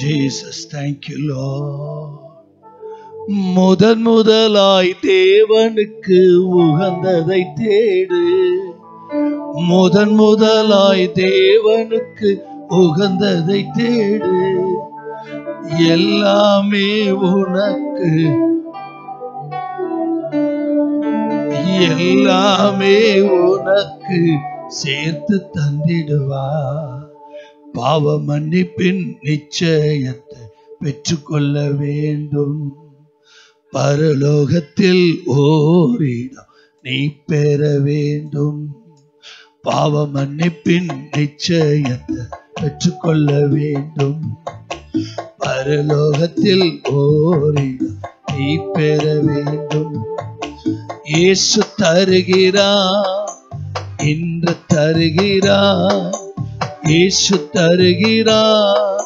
Jesus thank you low முதன் முதலாய் தேவனுக்கு உகந்ததை தேடு முதன் முதலாய் தேவனுக்கு உகந்ததை தேடு எல்லாமே உனக்கு எல்லாமே உனக்கு சேர்த்து தந்திடுவா பாவ மன்னிப்பின் நிச்சயத்தை பெற்றுக்கொள்ள வேண்டும் பரலோகத்தில் ஓரிடம் நீ பெற வேண்டும் பாவ மன்னிப்பின் நிச்சயத்தை பெற்றுக்கொள்ள வேண்டும் பரலோகத்தில் ஓரிடம் நீ பெற வேண்டும் இயேசு தருகிறா இன்று தருகிறா இயேசு தருகிறார்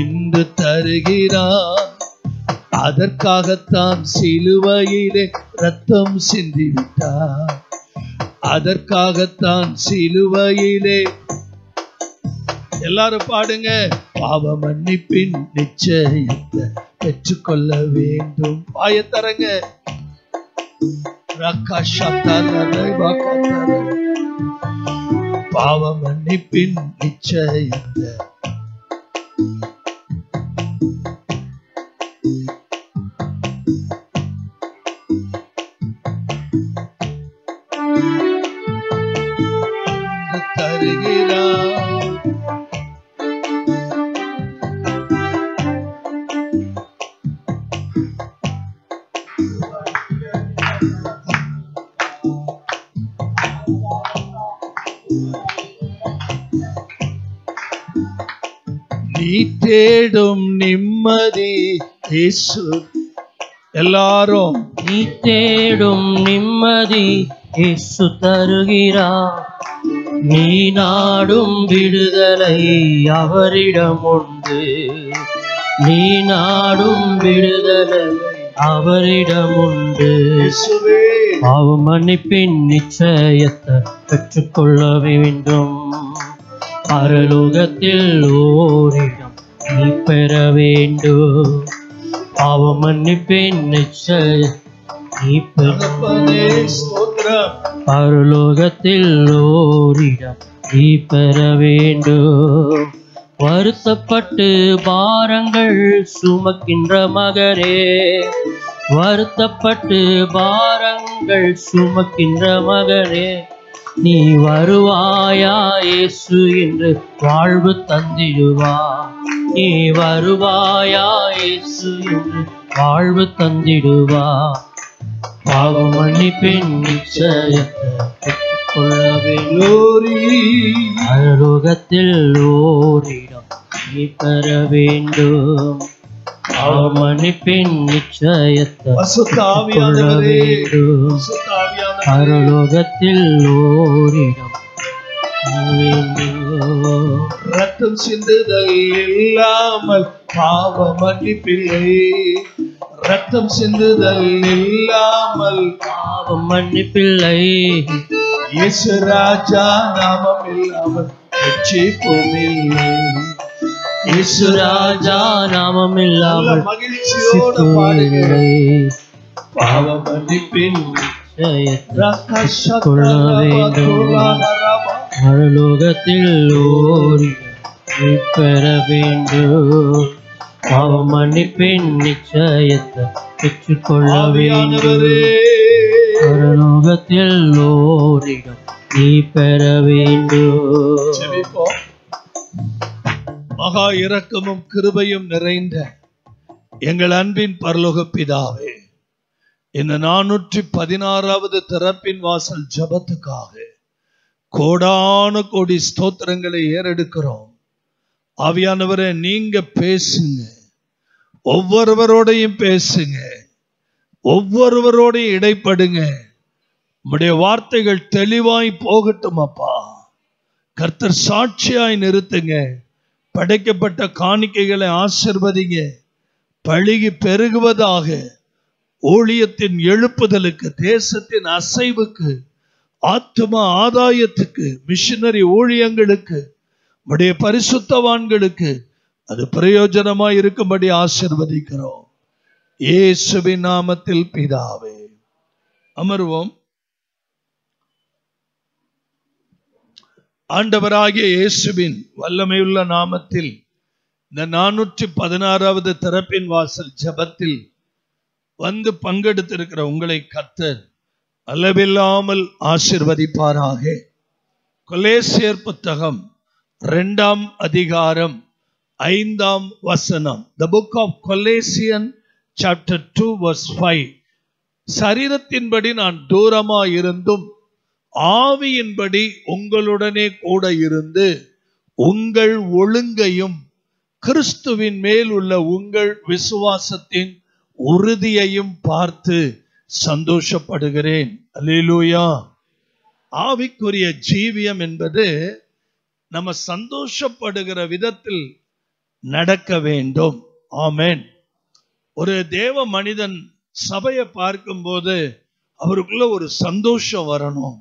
இன்று தருகிறார் அதற்காகத்தான் சிலுவையிலே ரத்தம் சிந்திவிட்டார் அதற்காகத்தான் சிலுவையிலே எல்லாரும் பாடுங்க பாவ மன்னிப்பின் நிச்சயத்தை பெற்றுக்கொள்ள வேண்டும் பாய தரங்க பாவ மன்னிப்பின் நிச்சய தேடும் நிம்மதி இயேசு எல்லாரும் நீ தேடும் நிம்மதி இயேசு தருகிறா நீ நாடும் விடுதலை அவரிடம் உண்டு நீ நாடும் விடுதலை அவரிடம் உண்டு பாவ மன்னிப்பின் நிச்சயத்தை பெற்றுக்கொள்ள வேண்டும் அருளுகத்தில் ஓரிடம் நீ பெற வேண்டும் பாவ நிச்சய நீ பிறப்பதே ஓரிடம் நீ பெற வேண்டும் வருத்தப்பட்டு பாரங்கள் சுமக்கின்ற மகரே வருத்தப்பட்டு பாரங்கள் சுமக்கின்ற மகனே நீ வருவாயா இயேசு என்று வாழ்வு தந்திடுவா நீ வருவாயா இயேசு என்று வாழ்வு தந்திடுவா பாவமணி பெண் நிச்சயத்தோரி அருகத்தில் ஓரிடம் நீ பெற வேண்டும் அவமணிப்பின் நிச்சயத்தை அருளோகத்தில் ஓரிடம் ரத்தம் சிந்துதல் இல்லாமல் பாவ மன்னிப்பில்லை ரத்தம் சிந்துதல் இல்லாமல் பாவ மன்னிப்பில்லை இயேசு ராஜா நாமம் இல்லாமல் வெற்றி இல்லை இயேசு ராஜா நாமம் இல்லாமல் பாவ மன்னிப்பின் கொள்ள வேண்டும் மறுலோகத்தில் ஓடி பெற வேண்டும் பாவ மன்னிப்பின் நிச்சயத்தை பெற்றுக்கொள்ள வேண்டும் மறுலோகத்தில் ஓரிடம் நீ பெற வேண்டும் மகா இரக்கமும் கிருபையும் நிறைந்த எங்கள் அன்பின் பரலோக பிதாவே இந்த நானூற்றி பதினாறாவது திறப்பின் வாசல் ஜபத்துக்காக கோடான கோடி ஸ்தோத்திரங்களை ஏறெடுக்கிறோம் ஆவியானவரை நீங்க பேசுங்க ஒவ்வொருவரோடையும் பேசுங்க ஒவ்வொருவரோடையும் இடைப்படுங்க உடைய வார்த்தைகள் தெளிவாய் போகட்டும் அப்பா கர்த்தர் சாட்சியாய் நிறுத்துங்க படைக்கப்பட்ட காணிக்கைகளை ஆசிர்வதிங்க பழுகி பெருகுவதாக ஊழியத்தின் எழுப்புதலுக்கு தேசத்தின் அசைவுக்கு ஆத்ம ஆதாயத்துக்கு மிஷினரி ஊழியங்களுக்கு உடைய பரிசுத்தவான்களுக்கு அது பிரயோஜனமாய் இருக்கும்படி ஆசிர்வதிக்கிறோம் இயேசுவின் நாமத்தில் பிதாவே அமர்வோம் ஆண்டவராகிய இயேசுவின் வல்லமையுள்ள நாமத்தில் இந்த நானூற்றி பதினாறாவது திறப்பின் வாசல் ஜபத்தில் வந்து பங்கெடுத்திருக்கிற உங்களை கத்தர் அளவில்லாமல் ஆசிர்வதிப்பாராக கொலேசியர் புத்தகம் ரெண்டாம் அதிகாரம் ஐந்தாம் வசனம் the book of Colossian chapter two verse five சரீரத்தின்படி நான் தூரமாக இருந்தும் ஆவியின்படி உங்களுடனே கூட இருந்து உங்கள் ஒழுங்கையும் கிறிஸ்துவின் மேல் உள்ள உங்கள் விசுவாசத்தின் உறுதியையும் பார்த்து சந்தோஷப்படுகிறேன் அலிலூயா ஆவிக்குரிய ஜீவியம் என்பது நம்ம சந்தோஷப்படுகிற விதத்தில் நடக்க வேண்டும் ஆமேன் ஒரு தேவ மனிதன் சபையை பார்க்கும்போது அவருக்குள்ள ஒரு சந்தோஷம் வரணும்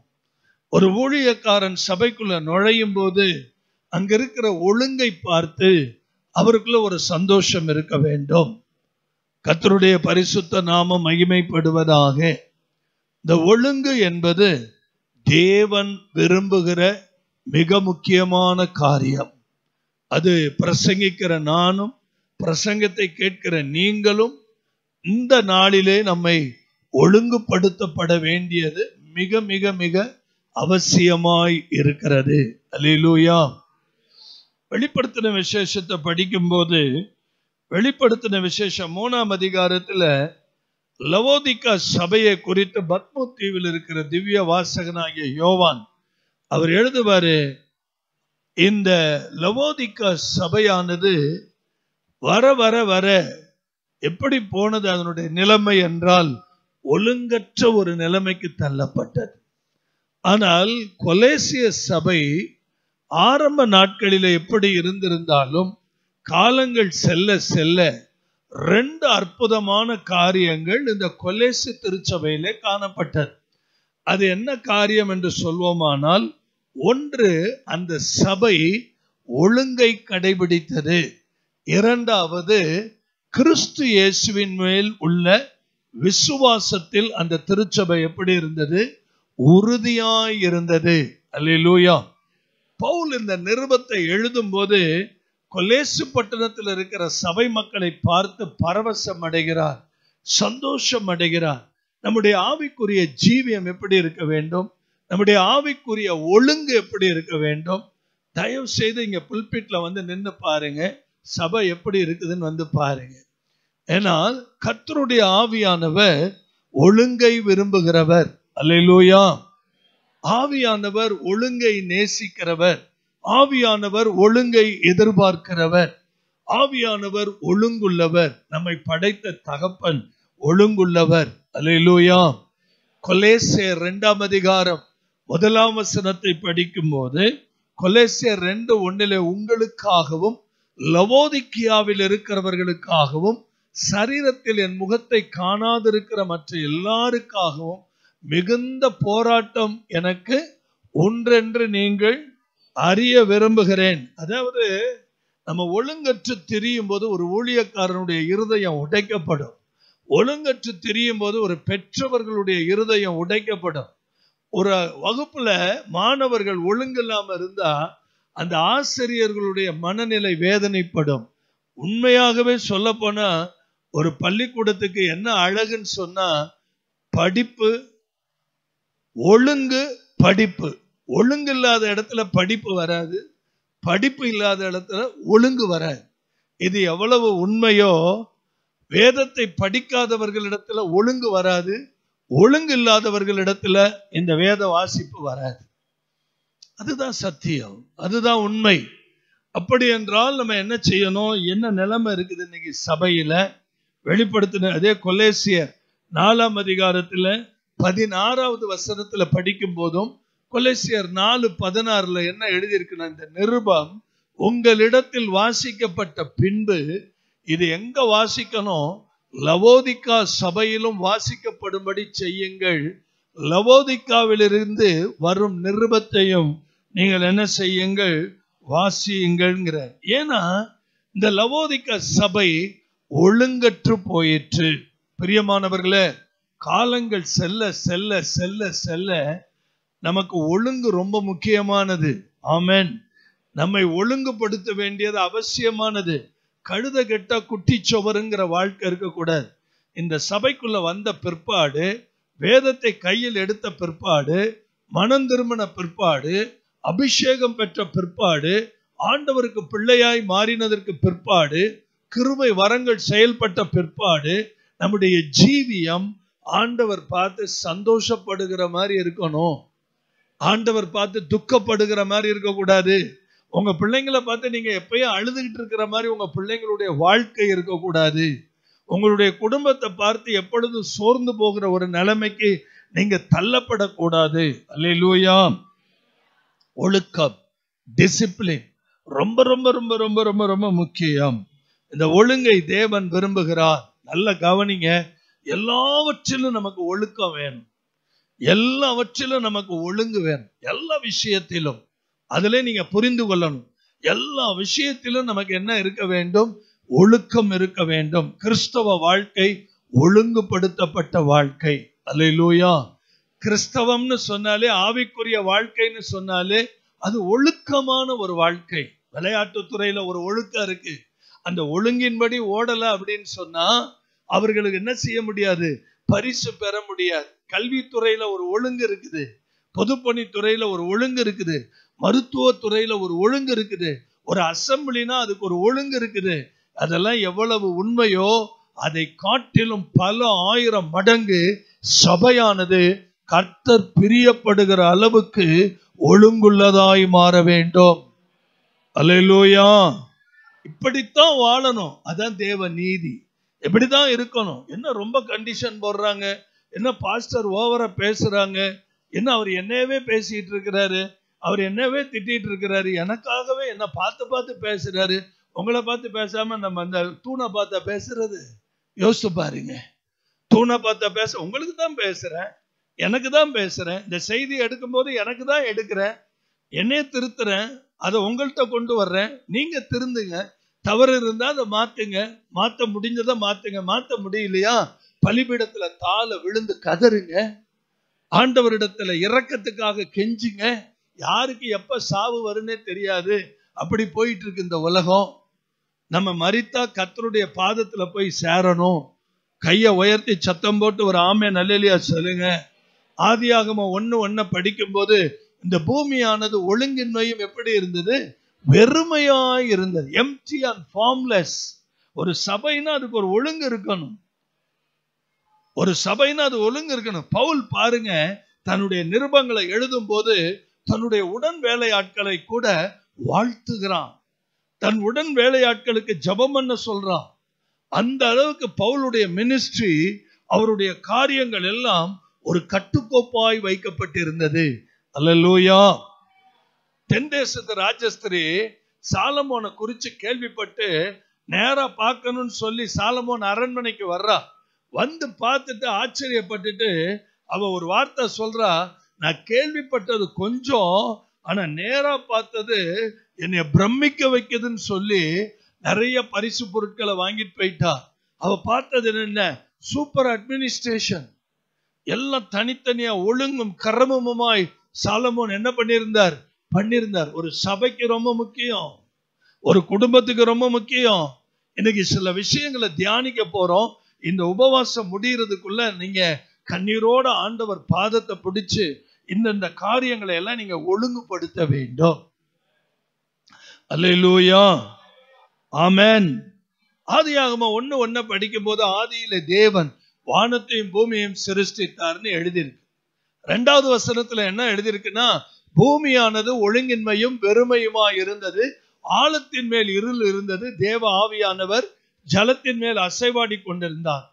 ஒரு ஊழியக்காரன் சபைக்குள்ள நுழையும் போது அங்க இருக்கிற ஒழுங்கை பார்த்து அவருக்குள்ள ஒரு சந்தோஷம் இருக்க வேண்டும் கத்தருடைய பரிசுத்த நாமம் மகிமைப்படுவதாக இந்த ஒழுங்கு என்பது தேவன் விரும்புகிற மிக முக்கியமான காரியம் அது பிரசங்கிக்கிற நானும் பிரசங்கத்தை கேட்கிற நீங்களும் இந்த நாளிலே நம்மை ஒழுங்குபடுத்தப்பட வேண்டியது மிக மிக மிக அவசியமாய் இருக்கிறது அலிலூயா வெளிப்படுத்தின விசேஷத்தை படிக்கும் போது வெளிப்படுத்தின விசேஷம் மூணாம் அதிகாரத்தில் லவோதிகா சபையை குறித்து பத்மு தீவில் இருக்கிற திவ்ய வாசகனாகிய யோவான் அவர் எழுதுவாரு இந்த லவோதிகா சபையானது வர வர வர எப்படி போனது அதனுடைய நிலைமை என்றால் ஒழுங்கற்ற ஒரு நிலைமைக்கு தள்ளப்பட்டது ஆனால் கொலேசிய சபை ஆரம்ப நாட்களில் எப்படி இருந்திருந்தாலும் காலங்கள் செல்ல செல்ல ரெண்டு அற்புதமான காரியங்கள் இந்த கொலேசி திருச்சபையில காணப்பட்டது அது என்ன காரியம் என்று சொல்வோமானால் ஒன்று அந்த சபை ஒழுங்கை கடைபிடித்தது இரண்டாவது கிறிஸ்து இயேசுவின் மேல் உள்ள விசுவாசத்தில் அந்த திருச்சபை எப்படி இருந்தது உறுதியாய் இருந்தது அல்லூயா பவுல் இந்த நிருபத்தை எழுதும் போது கொலேசு பட்டணத்தில் இருக்கிற சபை மக்களை பார்த்து பரவசம் அடைகிறார் சந்தோஷம் அடைகிறார் நம்முடைய ஆவிக்குரிய ஜீவியம் எப்படி இருக்க வேண்டும் நம்முடைய ஆவிக்குரிய ஒழுங்கு எப்படி இருக்க வேண்டும் தயவு செய்து இங்க புல்பீட்ல வந்து நின்று பாருங்க சபை எப்படி இருக்குதுன்னு வந்து பாருங்க ஏன்னால் கத்தருடைய ஆவியானவர் ஒழுங்கை விரும்புகிறவர் அல்லா ஆவியானவர் ஒழுங்கை நேசிக்கிறவர் ஆவியானவர் ஒழுங்கை எதிர்பார்க்கிறவர் ஆவியானவர் ஒழுங்குள்ளவர் நம்மை படைத்த தகப்பன் ஒழுங்குள்ளவர் அல்லையிலூயா கொலேசே ரெண்டாம் அதிகாரம் முதலாம் வசனத்தை படிக்கும் போது கொலேசியர் ரெண்டு ஒன்னிலே உங்களுக்காகவும் லவோதிக்கியாவில் இருக்கிறவர்களுக்காகவும் சரீரத்தில் என் முகத்தை காணாதிருக்கிற மற்ற எல்லாருக்காகவும் மிகுந்த போராட்டம் எனக்கு ஒன்றென்று நீங்கள் அறிய விரும்புகிறேன் அதாவது நம்ம ஒழுங்கற்று தெரியும் போது ஒரு ஊழியக்காரனுடைய இருதயம் உடைக்கப்படும் ஒழுங்கற்று தெரியும் போது ஒரு பெற்றவர்களுடைய இருதயம் உடைக்கப்படும் ஒரு வகுப்புல மாணவர்கள் ஒழுங்கில்லாமல் இருந்தா அந்த ஆசிரியர்களுடைய மனநிலை வேதனைப்படும் உண்மையாகவே சொல்ல போனா ஒரு பள்ளிக்கூடத்துக்கு என்ன அழகுன்னு சொன்னா படிப்பு ஒழுங்கு படிப்பு ஒழுங்கு இல்லாத இடத்துல படிப்பு வராது படிப்பு இல்லாத இடத்துல ஒழுங்கு வராது இது எவ்வளவு உண்மையோ வேதத்தை படிக்காதவர்களிடத்துல ஒழுங்கு வராது ஒழுங்கு இல்லாதவர்களிடத்துல இந்த வேத வாசிப்பு வராது அதுதான் சத்தியம் அதுதான் உண்மை அப்படி என்றால் நம்ம என்ன செய்யணும் என்ன நிலைமை இருக்குது இன்னைக்கு சபையில வெளிப்படுத்தின அதே கொலேசியர் நாலாம் அதிகாரத்துல பதினாறாவது வசனத்துல படிக்கும் போதும் கொலைசியர் நாலு பதினாறுல என்ன எழுதியிருக்குன்னா இந்த நிருபம் உங்களிடத்தில் வாசிக்கப்பட்ட பின்பு இது எங்க வாசிக்கணும் லவோதிக்கா சபையிலும் வாசிக்கப்படும்படி செய்யுங்கள் லவோதிக்காவிலிருந்து வரும் நிருபத்தையும் நீங்கள் என்ன செய்யுங்கள் வாசியுங்கள்ங்கிற ஏன்னா இந்த லவோதிக்கா சபை ஒழுங்கற்று போயிற்று பிரியமானவர்களே காலங்கள் செல்ல செல்ல செல்ல செல்ல நமக்கு ஒழுங்கு ரொம்ப முக்கியமானது ஆமேன் நம்மை ஒழுங்குபடுத்த வேண்டியது அவசியமானது கழுத கெட்டா குட்டி சுவருங்கிற வாழ்க்கை இருக்கக்கூடாது இந்த சபைக்குள்ள வந்த பிற்பாடு வேதத்தை கையில் எடுத்த பிற்பாடு மனம் திருமண பிற்பாடு அபிஷேகம் பெற்ற பிற்பாடு ஆண்டவருக்கு பிள்ளையாய் மாறினதற்கு பிற்பாடு கிருமை வரங்கள் செயல்பட்ட பிற்பாடு நம்முடைய ஜீவியம் ஆண்டவர் பார்த்து சந்தோஷப்படுகிற மாதிரி இருக்கணும் ஆண்டவர் பார்த்து துக்கப்படுகிற மாதிரி இருக்கக்கூடாது உங்க பிள்ளைங்களை பார்த்து நீங்க எப்பயும் அழுதுகிட்டு இருக்கிற மாதிரி உங்க பிள்ளைங்களுடைய வாழ்க்கை இருக்கக்கூடாது உங்களுடைய குடும்பத்தை பார்த்து எப்பொழுதும் சோர்ந்து போகிற ஒரு நிலைமைக்கு நீங்க தள்ளப்படக்கூடாது அல்லையா ஒழுக்கம் டிசிப்ளின் ரொம்ப ரொம்ப ரொம்ப ரொம்ப ரொம்ப ரொம்ப முக்கியம் இந்த ஒழுங்கை தேவன் விரும்புகிறார் நல்ல கவனிங்க எல்லாவற்றிலும் நமக்கு ஒழுக்கம் வேணும் எல்லாவற்றிலும் நமக்கு ஒழுங்கு வேணும் எல்லா விஷயத்திலும் அதிலே நீங்க புரிந்து கொள்ளணும் எல்லா விஷயத்திலும் நமக்கு என்ன இருக்க வேண்டும் ஒழுக்கம் இருக்க வேண்டும் கிறிஸ்தவ வாழ்க்கை ஒழுங்குபடுத்தப்பட்ட வாழ்க்கை அல்லா கிறிஸ்தவம்னு சொன்னாலே ஆவிக்குரிய வாழ்க்கைன்னு சொன்னாலே அது ஒழுக்கமான ஒரு வாழ்க்கை விளையாட்டுத்துறையில ஒரு ஒழுக்கம் இருக்கு அந்த ஒழுங்கின்படி ஓடலை அப்படின்னு சொன்னா அவர்களுக்கு என்ன செய்ய முடியாது பரிசு பெற முடியாது கல்வித்துறையில ஒரு ஒழுங்கு இருக்குது பொதுப்பணித்துறையில ஒரு ஒழுங்கு இருக்குது மருத்துவத்துறையில ஒரு ஒழுங்கு இருக்குது ஒரு அசம்பிளினா அதுக்கு ஒரு ஒழுங்கு இருக்குது அதெல்லாம் எவ்வளவு உண்மையோ அதை காட்டிலும் பல ஆயிரம் மடங்கு சபையானது கர்த்தர் பிரியப்படுகிற அளவுக்கு ஒழுங்குள்ளதாய் மாற வேண்டும் அலையிலோயா இப்படித்தான் வாழணும் அதான் தேவ நீதி எப்படிதான் இருக்கணும் என்ன ரொம்ப கண்டிஷன் போடுறாங்க என்ன பாஸ்டர் ஓவரா பேசுறாங்க என்ன அவர் என்னவே பேசிட்டு இருக்கிறாரு அவர் என்னவே திட்டிட்டு இருக்கிறாரு எனக்காகவே என்ன பார்த்து பார்த்து பேசுறாரு உங்களை பார்த்து பேசாம நம்ம அந்த தூணை பார்த்தா பேசுறது யோசிச்சு பாருங்க தூணை பார்த்தா பேச உங்களுக்கு தான் பேசுறேன் எனக்கு தான் பேசுறேன் இந்த செய்தி எடுக்கும் போது எனக்கு தான் எடுக்கிறேன் என்னைய திருத்துறேன் அதை உங்கள்கிட்ட கொண்டு வர்றேன் நீங்க திருந்துங்க தவறு இருந்தால் அதை மாற்றுங்க மாற்ற முடிஞ்சதை மாற்றுங்க மாற்ற முடியலையா பலிபீடத்தில் தாளை விழுந்து கதறுங்க ஆண்டவரிடத்துல இறக்கத்துக்காக கெஞ்சுங்க யாருக்கு எப்போ சாவு வரும்னே தெரியாது அப்படி போயிட்டு இருக்கு இந்த உலகம் நம்ம மறித்தா கத்தருடைய பாதத்தில் போய் சேரணும் கையை உயர்த்தி சத்தம் போட்டு ஒரு ஆமை நல்லா சொல்லுங்க ஆதியாகம ஒன்று ஒன்றை படிக்கும்போது இந்த பூமியானது ஒழுங்கின்மையும் எப்படி இருந்தது வெறுமையாய் இருந்தது எம்டி அண்ட் ஃபார்ம்லெஸ் ஒரு சபைனா அதுக்கு ஒரு ஒழுங்கு இருக்கணும் ஒரு சபைனா அது ஒழுங்கு இருக்கணும் பவுல் பாருங்க தன்னுடைய நிருபங்களை எழுதும் போது தன்னுடைய உடன் வேலையாட்களை கூட வாழ்த்துகிறான் தன் உடன் வேலையாட்களுக்கு ஜபம் என்ன சொல்றான் அந்த அளவுக்கு பவுலுடைய மினிஸ்ட்ரி அவருடைய காரியங்கள் எல்லாம் ஒரு கட்டுக்கோப்பாய் வைக்கப்பட்டிருந்தது அல்ல லூயா தென் தேசத்து ராஜஸ்திரி சாலமோனை குறித்து கேள்விப்பட்டு நேராக பார்க்கணும்னு சொல்லி சாலமோன் அரண்மனைக்கு வர்றா வந்து பார்த்துட்டு ஆச்சரியப்பட்டுட்டு அவ ஒரு வார்த்தை சொல்றா நான் கேள்விப்பட்டது கொஞ்சம் ஆனா நேரா பார்த்தது என்னை பிரமிக்க வைக்குதுன்னு சொல்லி நிறைய பரிசு பொருட்களை வாங்கிட்டு போயிட்டா அவ பார்த்தது என்னென்ன சூப்பர் அட்மினிஸ்ட்ரேஷன் எல்லாம் தனித்தனியா ஒழுங்கும் கரமமுமாய் சாலமோன் என்ன பண்ணியிருந்தார் பண்ணியிருந்தார் ஒரு சபைக்கு ரொம்ப முக்கியம் ஒரு குடும்பத்துக்கு ரொம்ப முக்கியம் இன்னைக்கு சில விஷயங்களை தியானிக்க போறோம் இந்த உபவாசம் முடிகிறதுக்குள்ள நீங்க கண்ணீரோட ஆண்டவர் பாதத்தை பிடிச்சு இந்தந்த காரியங்களை எல்லாம் நீங்க ஒழுங்குபடுத்த வேண்டும் அல்லூயா ஆமேன் ஆதியாகமா ஒண்ணு ஒன்ன படிக்கும் போது ஆதியில தேவன் வானத்தையும் பூமியையும் சிருஷ்டித்தார்னு எழுதியிருக்கு ரெண்டாவது வசனத்துல என்ன எழுதியிருக்குன்னா பூமியானது ஒழுங்கின்மையும் வெறுமையுமா இருந்தது ஆழத்தின் மேல் இருள் இருந்தது தேவ ஆவியானவர் ஜலத்தின் மேல் அசைவாடி கொண்டிருந்தார்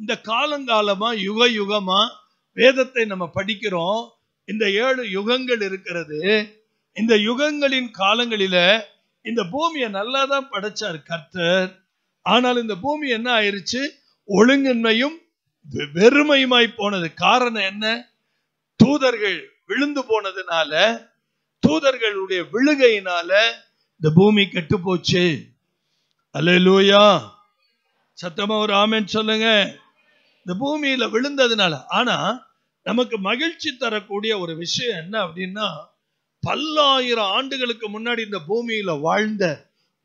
இந்த காலங்காலமா யுக யுகமா வேதத்தை நம்ம படிக்கிறோம் இந்த ஏழு யுகங்கள் இருக்கிறது இந்த யுகங்களின் காலங்களில இந்த பூமியை நல்லா தான் படைச்சார் கர்த்தர் ஆனால் இந்த பூமி என்ன ஆயிருச்சு ஒழுங்கின்மையும் வெறுமையுமாய் போனது காரணம் என்ன தூதர்கள் விழுந்து போனதுனால தூதர்களுடைய விழுகையினால இந்த பூமி கெட்டு போச்சு அலையலூயா சத்தமா ஒரு ஆமேன்னு சொல்லுங்க இந்த பூமியில விழுந்ததுனால ஆனா நமக்கு மகிழ்ச்சி தரக்கூடிய ஒரு விஷயம் என்ன அப்படின்னா பல்லாயிரம் ஆண்டுகளுக்கு முன்னாடி இந்த பூமியில வாழ்ந்த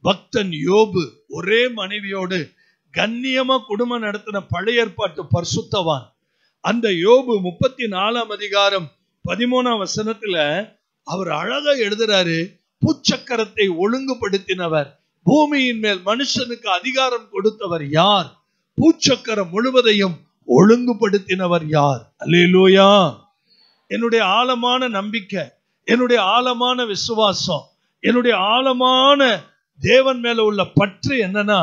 பக்தன் யோபு ஒரே மனைவியோடு கண்ணியமா குடும்பம் நடத்தின பழைய ஏற்பாட்டு பரிசுத்தவான் அந்த யோபு முப்பத்தி நாலாம் அதிகாரம் பதிமூணாம் வசனத்துல அவர் அழகா எழுதுறாரு பூச்சக்கரத்தை ஒழுங்குபடுத்தினவர் பூமியின் மேல் மனுஷனுக்கு அதிகாரம் கொடுத்தவர் யார் பூச்சக்கரம் முழுவதையும் ஒழுங்குபடுத்தினவர் யார் அல்லேலூயா என்னுடைய ஆழமான நம்பிக்கை என்னுடைய ஆழமான விசுவாசம் என்னுடைய ஆழமான தேவன் மேல உள்ள பற்று என்னன்னா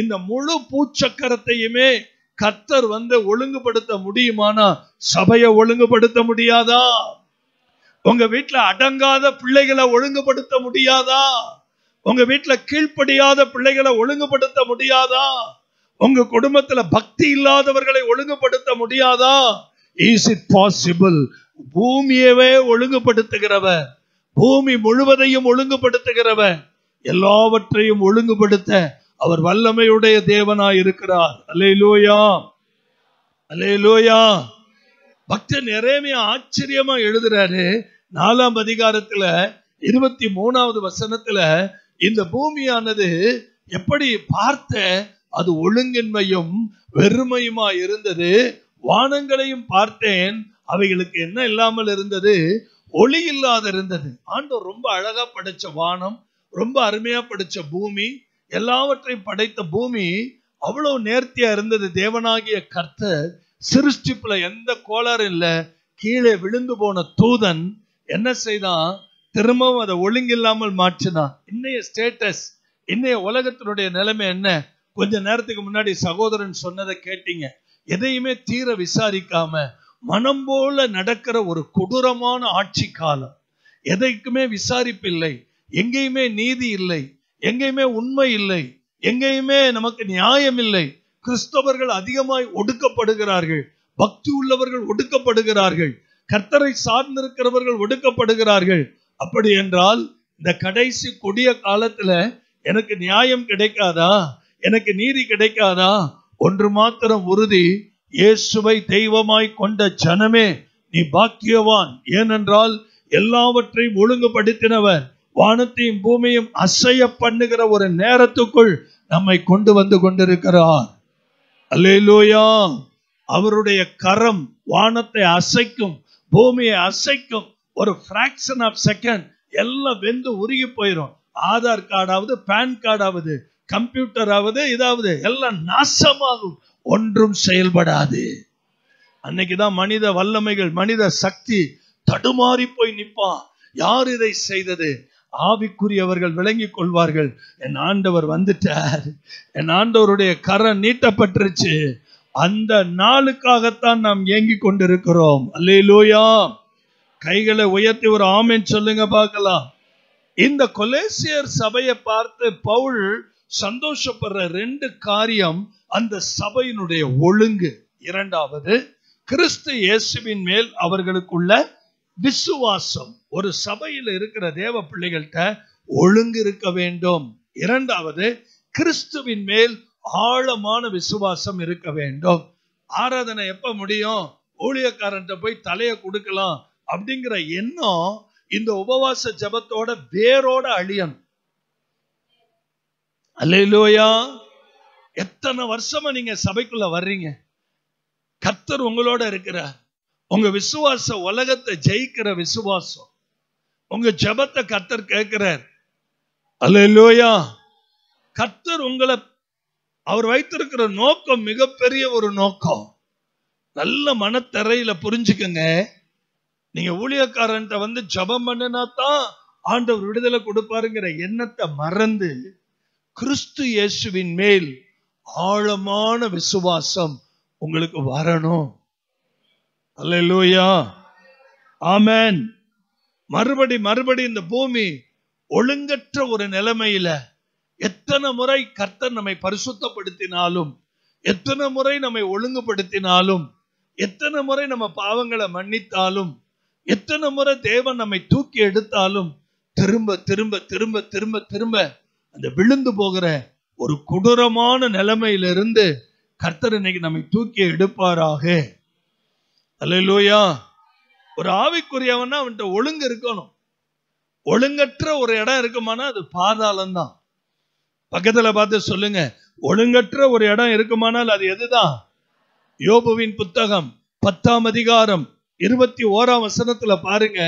இந்த முழு பூச்சக்கரத்தையுமே கர்த்தர் வந்து ஒழுங்குபடுத்த முடியுமானா சபையை ஒழுங்குபடுத்த முடியாதா உங்க வீட்டுல அடங்காத பிள்ளைகளை ஒழுங்குபடுத்த முடியாதா உங்க வீட்டுல கீழ்ப்படியாத பிள்ளைகளை ஒழுங்குபடுத்த முடியாதா உங்க குடும்பத்துல பக்தி இல்லாதவர்களை ஒழுங்குபடுத்த முடியாதா இஸ் இட் பாசிபிள் பூமியவே ஒழுங்குபடுத்துகிறவ பூமி முழுவதையும் ஒழுங்குபடுத்துகிறவ எல்லாவற்றையும் ஒழுங்குபடுத்த அவர் வல்லமையுடைய தேவனாய் இருக்கிறார் அலையிலோயா அலையிலோயா அலே லூயா பக்தன் நிறைய ஆச்சரியமா எழுதுறாரு நாலாம் அதிகாரத்துல இருபத்தி மூணாவது வசனத்துல இந்த பூமியானது எப்படி பார்த்த அது ஒழுங்கின்மையும் வெறுமையுமா இருந்தது வானங்களையும் பார்த்தேன் அவைகளுக்கு என்ன இல்லாமல் இருந்தது ஒளி இல்லாத இருந்தது ஆண்டோர் ரொம்ப அழகா படைச்ச வானம் ரொம்ப அருமையா படைச்ச பூமி எல்லாவற்றையும் படைத்த பூமி அவ்வளவு நேர்த்தியா இருந்தது தேவனாகிய கர்த்தர் சிருஷ்டிப்புல எந்த கோளாறு இல்லை கீழே விழுந்து போன தூதன் என்ன செய்தான் திரும்பவும் அதை ஒழுங்கில்லாமல் மாற்றினான் இன்னைய ஸ்டேட்டஸ் இன்னைய உலகத்தினுடைய நிலைமை என்ன கொஞ்ச நேரத்துக்கு முன்னாடி சகோதரன் சொன்னதை கேட்டீங்க எதையுமே தீர விசாரிக்காம மனம் போல நடக்கிற ஒரு கொடூரமான ஆட்சி காலம் எதைக்குமே விசாரிப்பு இல்லை எங்கேயுமே நீதி இல்லை எங்கேயுமே உண்மை இல்லை எங்கேயுமே நமக்கு நியாயம் இல்லை கிறிஸ்தவர்கள் அதிகமாய் ஒடுக்கப்படுகிறார்கள் பக்தி உள்ளவர்கள் ஒடுக்கப்படுகிறார்கள் கர்த்தரை சார்ந்திருக்கிறவர்கள் ஒடுக்கப்படுகிறார்கள் அப்படி என்றால் இந்த கடைசி கொடிய காலத்துல எனக்கு நியாயம் கிடைக்காதா எனக்கு நீதி கிடைக்காதா ஒன்று மாத்திரம் உறுதி இயேசுவை தெய்வமாய் கொண்ட ஜனமே நீ பாக்கியவான் ஏனென்றால் எல்லாவற்றையும் ஒழுங்குபடுத்தினவர் வானத்தையும் பூமியும் அசைய பண்ணுகிற ஒரு நேரத்துக்குள் நம்மை கொண்டு வந்து கொண்டிருக்கிறார் அல்லேலூயா அவருடைய கரம் வானத்தை அசைக்கும் பூமியை அசைக்கும் ஒரு ஃப்ராக்ஷன் ஆஃப் செகண்ட் எல்லாம் வெந்து உருகி போயிடும் ஆதார் கார்டாவது பேன் கார்டாவது கம்ப்யூட்டராவது இதாவது எல்லாம் நாசமாகும் ஒன்றும் செயல்படாது அன்னைக்கு தான் மனித வல்லமைகள் மனித சக்தி தடுமாறி போய் நிற்பான் யார் இதை செய்தது ஆவிக்குரியவர்கள் விளங்கி கொள்வார்கள் என் ஆண்டவர் வந்துட்டார் என் ஆண்டவருடைய கரம் நீட்டப்பட்டுருச்சு அந்த நாளுக்காகத்தான் நாம் ஏங்கி கொண்டிருக்கிறோம் அல்லையிலூயா கைகளை உயர்த்தி ஒரு ஆமேன் சொல்லுங்க பார்க்கலாம் இந்த கொலேசியர் சபையை பார்த்து பவுல் சந்தோஷப்படுற ரெண்டு காரியம் அந்த சபையினுடைய ஒழுங்கு இரண்டாவது கிறிஸ்து இயேசுவின் மேல் அவர்களுக்குள்ள விசுவாசம் ஒரு சபையில் இருக்கிற தேவ பிள்ளைகள்கிட்ட ஒழுங்கு இருக்க வேண்டும் இரண்டாவது கிறிஸ்துவின் மேல் ஆழமான விசுவாசம் இருக்க வேண்டும் ஆராதனை எப்ப முடியும் ஊழியக்காரன்ட்ட போய் தலையை கொடுக்கலாம் அப்படிங்கிற எண்ணம் இந்த உபவாச ஜபத்தோட வேரோட அழியணும் அல்லையிலோயா எத்தனை வருஷமா நீங்க சபைக்குள்ள வர்றீங்க கத்தர் உங்களோட இருக்கிற உங்க விசுவாச உலகத்தை ஜெயிக்கிற விசுவாசம் உங்க ஜபத்தை கத்தர் கேட்கிறார் அல்லையா கத்தர் உங்களை அவர் வைத்திருக்கிற நோக்கம் மிகப்பெரிய ஒரு நோக்கம் நல்ல மனத்தரையில புரிஞ்சுக்கங்க நீங்க ஊழியக்காரன்ட்ட வந்து ஜபம் பண்ணினா தான் ஆண்டவர் விடுதலை கொடுப்பாருங்கிற எண்ணத்தை மறந்து கிறிஸ்து இயேசுவின் மேல் ஆழமான விசுவாசம் உங்களுக்கு வரணும் அல்ல லூயா ஆமேன் மறுபடி மறுபடி இந்த பூமி ஒழுங்கற்ற ஒரு நிலைமையில எத்தனை முறை கர்த்தர் நம்மை பரிசுத்தப்படுத்தினாலும் எத்தனை முறை நம்மை ஒழுங்குபடுத்தினாலும் எத்தனை முறை நம்ம பாவங்களை மன்னித்தாலும் எத்தனை முறை தேவன் நம்மை தூக்கி எடுத்தாலும் திரும்ப திரும்ப திரும்ப திரும்ப திரும்ப அந்த விழுந்து போகிற ஒரு கொடூரமான நிலைமையிலிருந்து கர்த்தர் இன்னைக்கு நம்மை தூக்கி எடுப்பாராக லோயா ஒரு ஆவிக்குரியவன்னா அவன்கிட்ட ஒழுங்கு இருக்கணும் ஒழுங்கற்ற ஒரு இடம் இருக்குமானா அது பாதாளம் தான் பக்கத்துல பார்த்து சொல்லுங்க ஒழுங்கற்ற ஒரு இடம் இருக்குமானால் அது எதுதான் யோபுவின் புத்தகம் பத்தாம் அதிகாரம் இருபத்தி ஓராம் வசனத்துல பாருங்க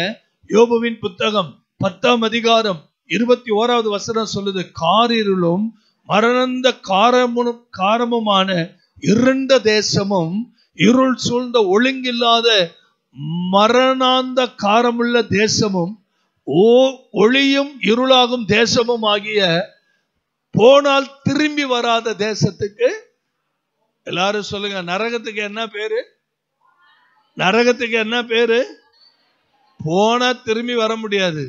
யோபுவின் புத்தகம் பத்தாம் அதிகாரம் இருபத்தி ஓராவது வசனம் சொல்லுது காரிருளும் மரணந்த காரமும் காரமுமான இருண்ட தேசமும் இருள் சூழ்ந்த ஒழுங்கில்லாத மரணாந்த காரமுள்ள தேசமும் ஓ ஒளியும் இருளாகும் தேசமும் ஆகிய போனால் திரும்பி வராத தேசத்துக்கு எல்லாரும் சொல்லுங்க நரகத்துக்கு என்ன பேரு நரகத்துக்கு என்ன பேரு போனா திரும்பி வர முடியாது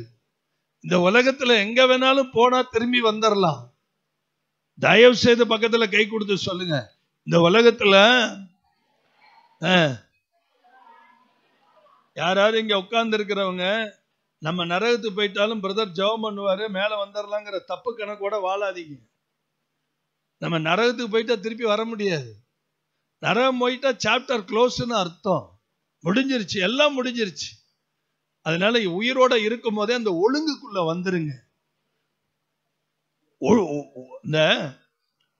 இந்த உலகத்துல எங்க வேணாலும் போனா திரும்பி வந்துடலாம் தயவு செய்து பக்கத்துல கை கொடுத்து சொல்லுங்க இந்த உலகத்துல யாராவது இங்கே உட்கார்ந்துருக்கிறவங்க நம்ம நரகத்துக்கு போயிட்டாலும் பிரதர் ஜெபம் பண்ணுவார் மேலே வந்துடலாங்கிற தப்பு கணக்கோட வாழாதீங்க நம்ம நரகத்துக்கு போயிட்டா திருப்பி வர முடியாது நரகம் போயிட்டா சாப்டர் க்ளோஸ்னு அர்த்தம் முடிஞ்சிருச்சு எல்லாம் முடிஞ்சிருச்சு அதனால உயிரோட இருக்கும் போதே அந்த ஒழுங்குக்குள்ள வந்துருங்க இந்த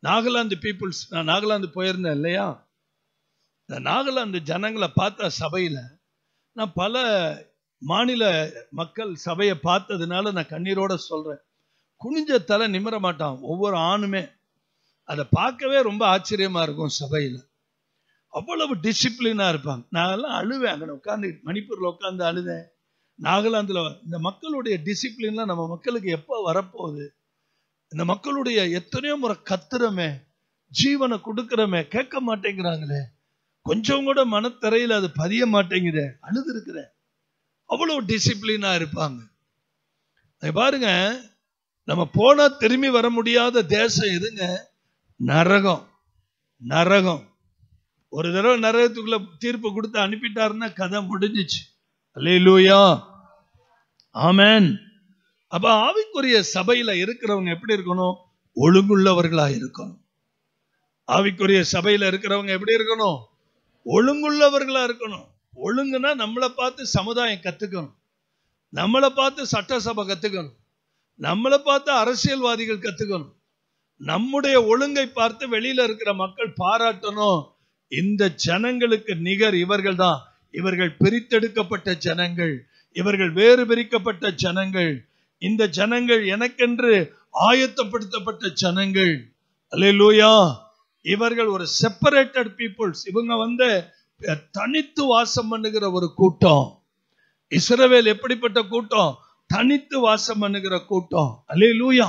நாகாலாந்து பீப்புள்ஸ் நான் நாகாலாந்து போயிருந்தேன் இல்லையா இந்த நாகாலாந்து ஜனங்களை பார்த்தா சபையில் நான் பல மாநில மக்கள் சபையை பார்த்ததுனால நான் கண்ணீரோட சொல்கிறேன் குனிஞ்ச தலை நிமிர மாட்டான் ஒவ்வொரு ஆணுமே அதை பார்க்கவே ரொம்ப ஆச்சரியமாக இருக்கும் சபையில் அவ்வளவு டிசிப்ளினாக இருப்பாங்க நாங்கள்லாம் அழுவேன் அங்கே உட்காந்து மணிப்பூரில் உட்காந்து அழுதேன் நாகாலாந்தில் இந்த மக்களுடைய டிசிப்ளின்லாம் நம்ம மக்களுக்கு எப்போ வரப்போகுது இந்த மக்களுடைய எத்தனையோ முறை கத்துறமே ஜீவனை கொடுக்குறமே கேட்க மாட்டேங்கிறாங்களே கொஞ்சம் கூட மனத்தரையில் அது பதிய மாட்டேங்குது அழுது இருக்கிற அவ்வளோ டிசிப்ளினா இருப்பாங்க பாருங்க நம்ம போனா திரும்பி வர முடியாத தேசம் எதுங்க நரகம் நரகம் ஒரு தடவை நரகத்துக்குள்ள தீர்ப்பு கொடுத்து அனுப்பிட்டாருன்னா கதை முடிஞ்சிச்சு அல்லே லூயா ஆமேன் அப்ப ஆவிக்குரிய சபையில இருக்கிறவங்க எப்படி இருக்கணும் ஒழுங்குள்ளவர்களா இருக்கணும் ஆவிக்குரிய சபையில இருக்கிறவங்க எப்படி இருக்கணும் ஒழுங்குள்ளவர்களா இருக்கணும் ஒழுங்குனா நம்மளை பார்த்து சமுதாயம் கத்துக்கணும் நம்மளை பார்த்து சட்டசபை கத்துக்கணும் நம்மளை பார்த்து அரசியல்வாதிகள் கத்துக்கணும் நம்முடைய ஒழுங்கை பார்த்து வெளியில இருக்கிற மக்கள் பாராட்டணும் இந்த ஜனங்களுக்கு நிகர் இவர்கள் தான் இவர்கள் பிரித்தெடுக்கப்பட்ட ஜனங்கள் இவர்கள் வேறு பிரிக்கப்பட்ட ஜனங்கள் இந்த ஜனங்கள் எனக்கென்று ஆயத்தப்படுத்தப்பட்ட ஜனங்கள் அலே லூயா இவர்கள் ஒரு செப்பரேட்டட் பீப்புள்ஸ் இவங்க வந்து தனித்து வாசம் பண்ணுகிற ஒரு கூட்டம் இஸ்ரவேல் எப்படிப்பட்ட கூட்டம் தனித்து வாசம் பண்ணுகிற கூட்டம் அல்லே லூயா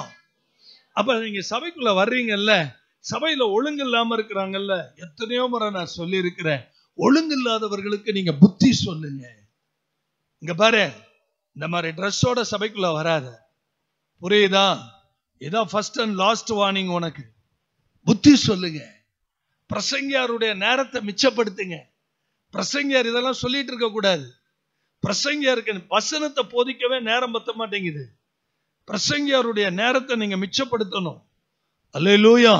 அப்ப நீங்க சபைக்குள்ள வர்றீங்கல்ல சபையில ஒழுங்கு இல்லாம இருக்கிறாங்கல்ல எத்தனையோ முறை நான் இருக்கிறேன் ஒழுங்கு இல்லாதவர்களுக்கு நீங்க புத்தி சொல்லுங்க இங்க பாரு இந்த மாதிரி ட்ரெஸ்ஸோட சபைக்குள்ள வராத புரியுதா இதான் ஃபர்ஸ்ட் அண்ட் லாஸ்ட் வார்னிங் உனக்கு புத்தி சொல்லுங்க பிரசங்கியாருடைய நேரத்தை மிச்சப்படுத்துங்க பிரசங்கியார் இதெல்லாம் சொல்லிட்டு இருக்க கூடாது பிரசங்கியாருக்கு வசனத்தை போதிக்கவே நேரம் பத்த மாட்டேங்குது பிரசங்கியாருடைய நேரத்தை நீங்க மிச்சப்படுத்தணும் அல்லையிலூயா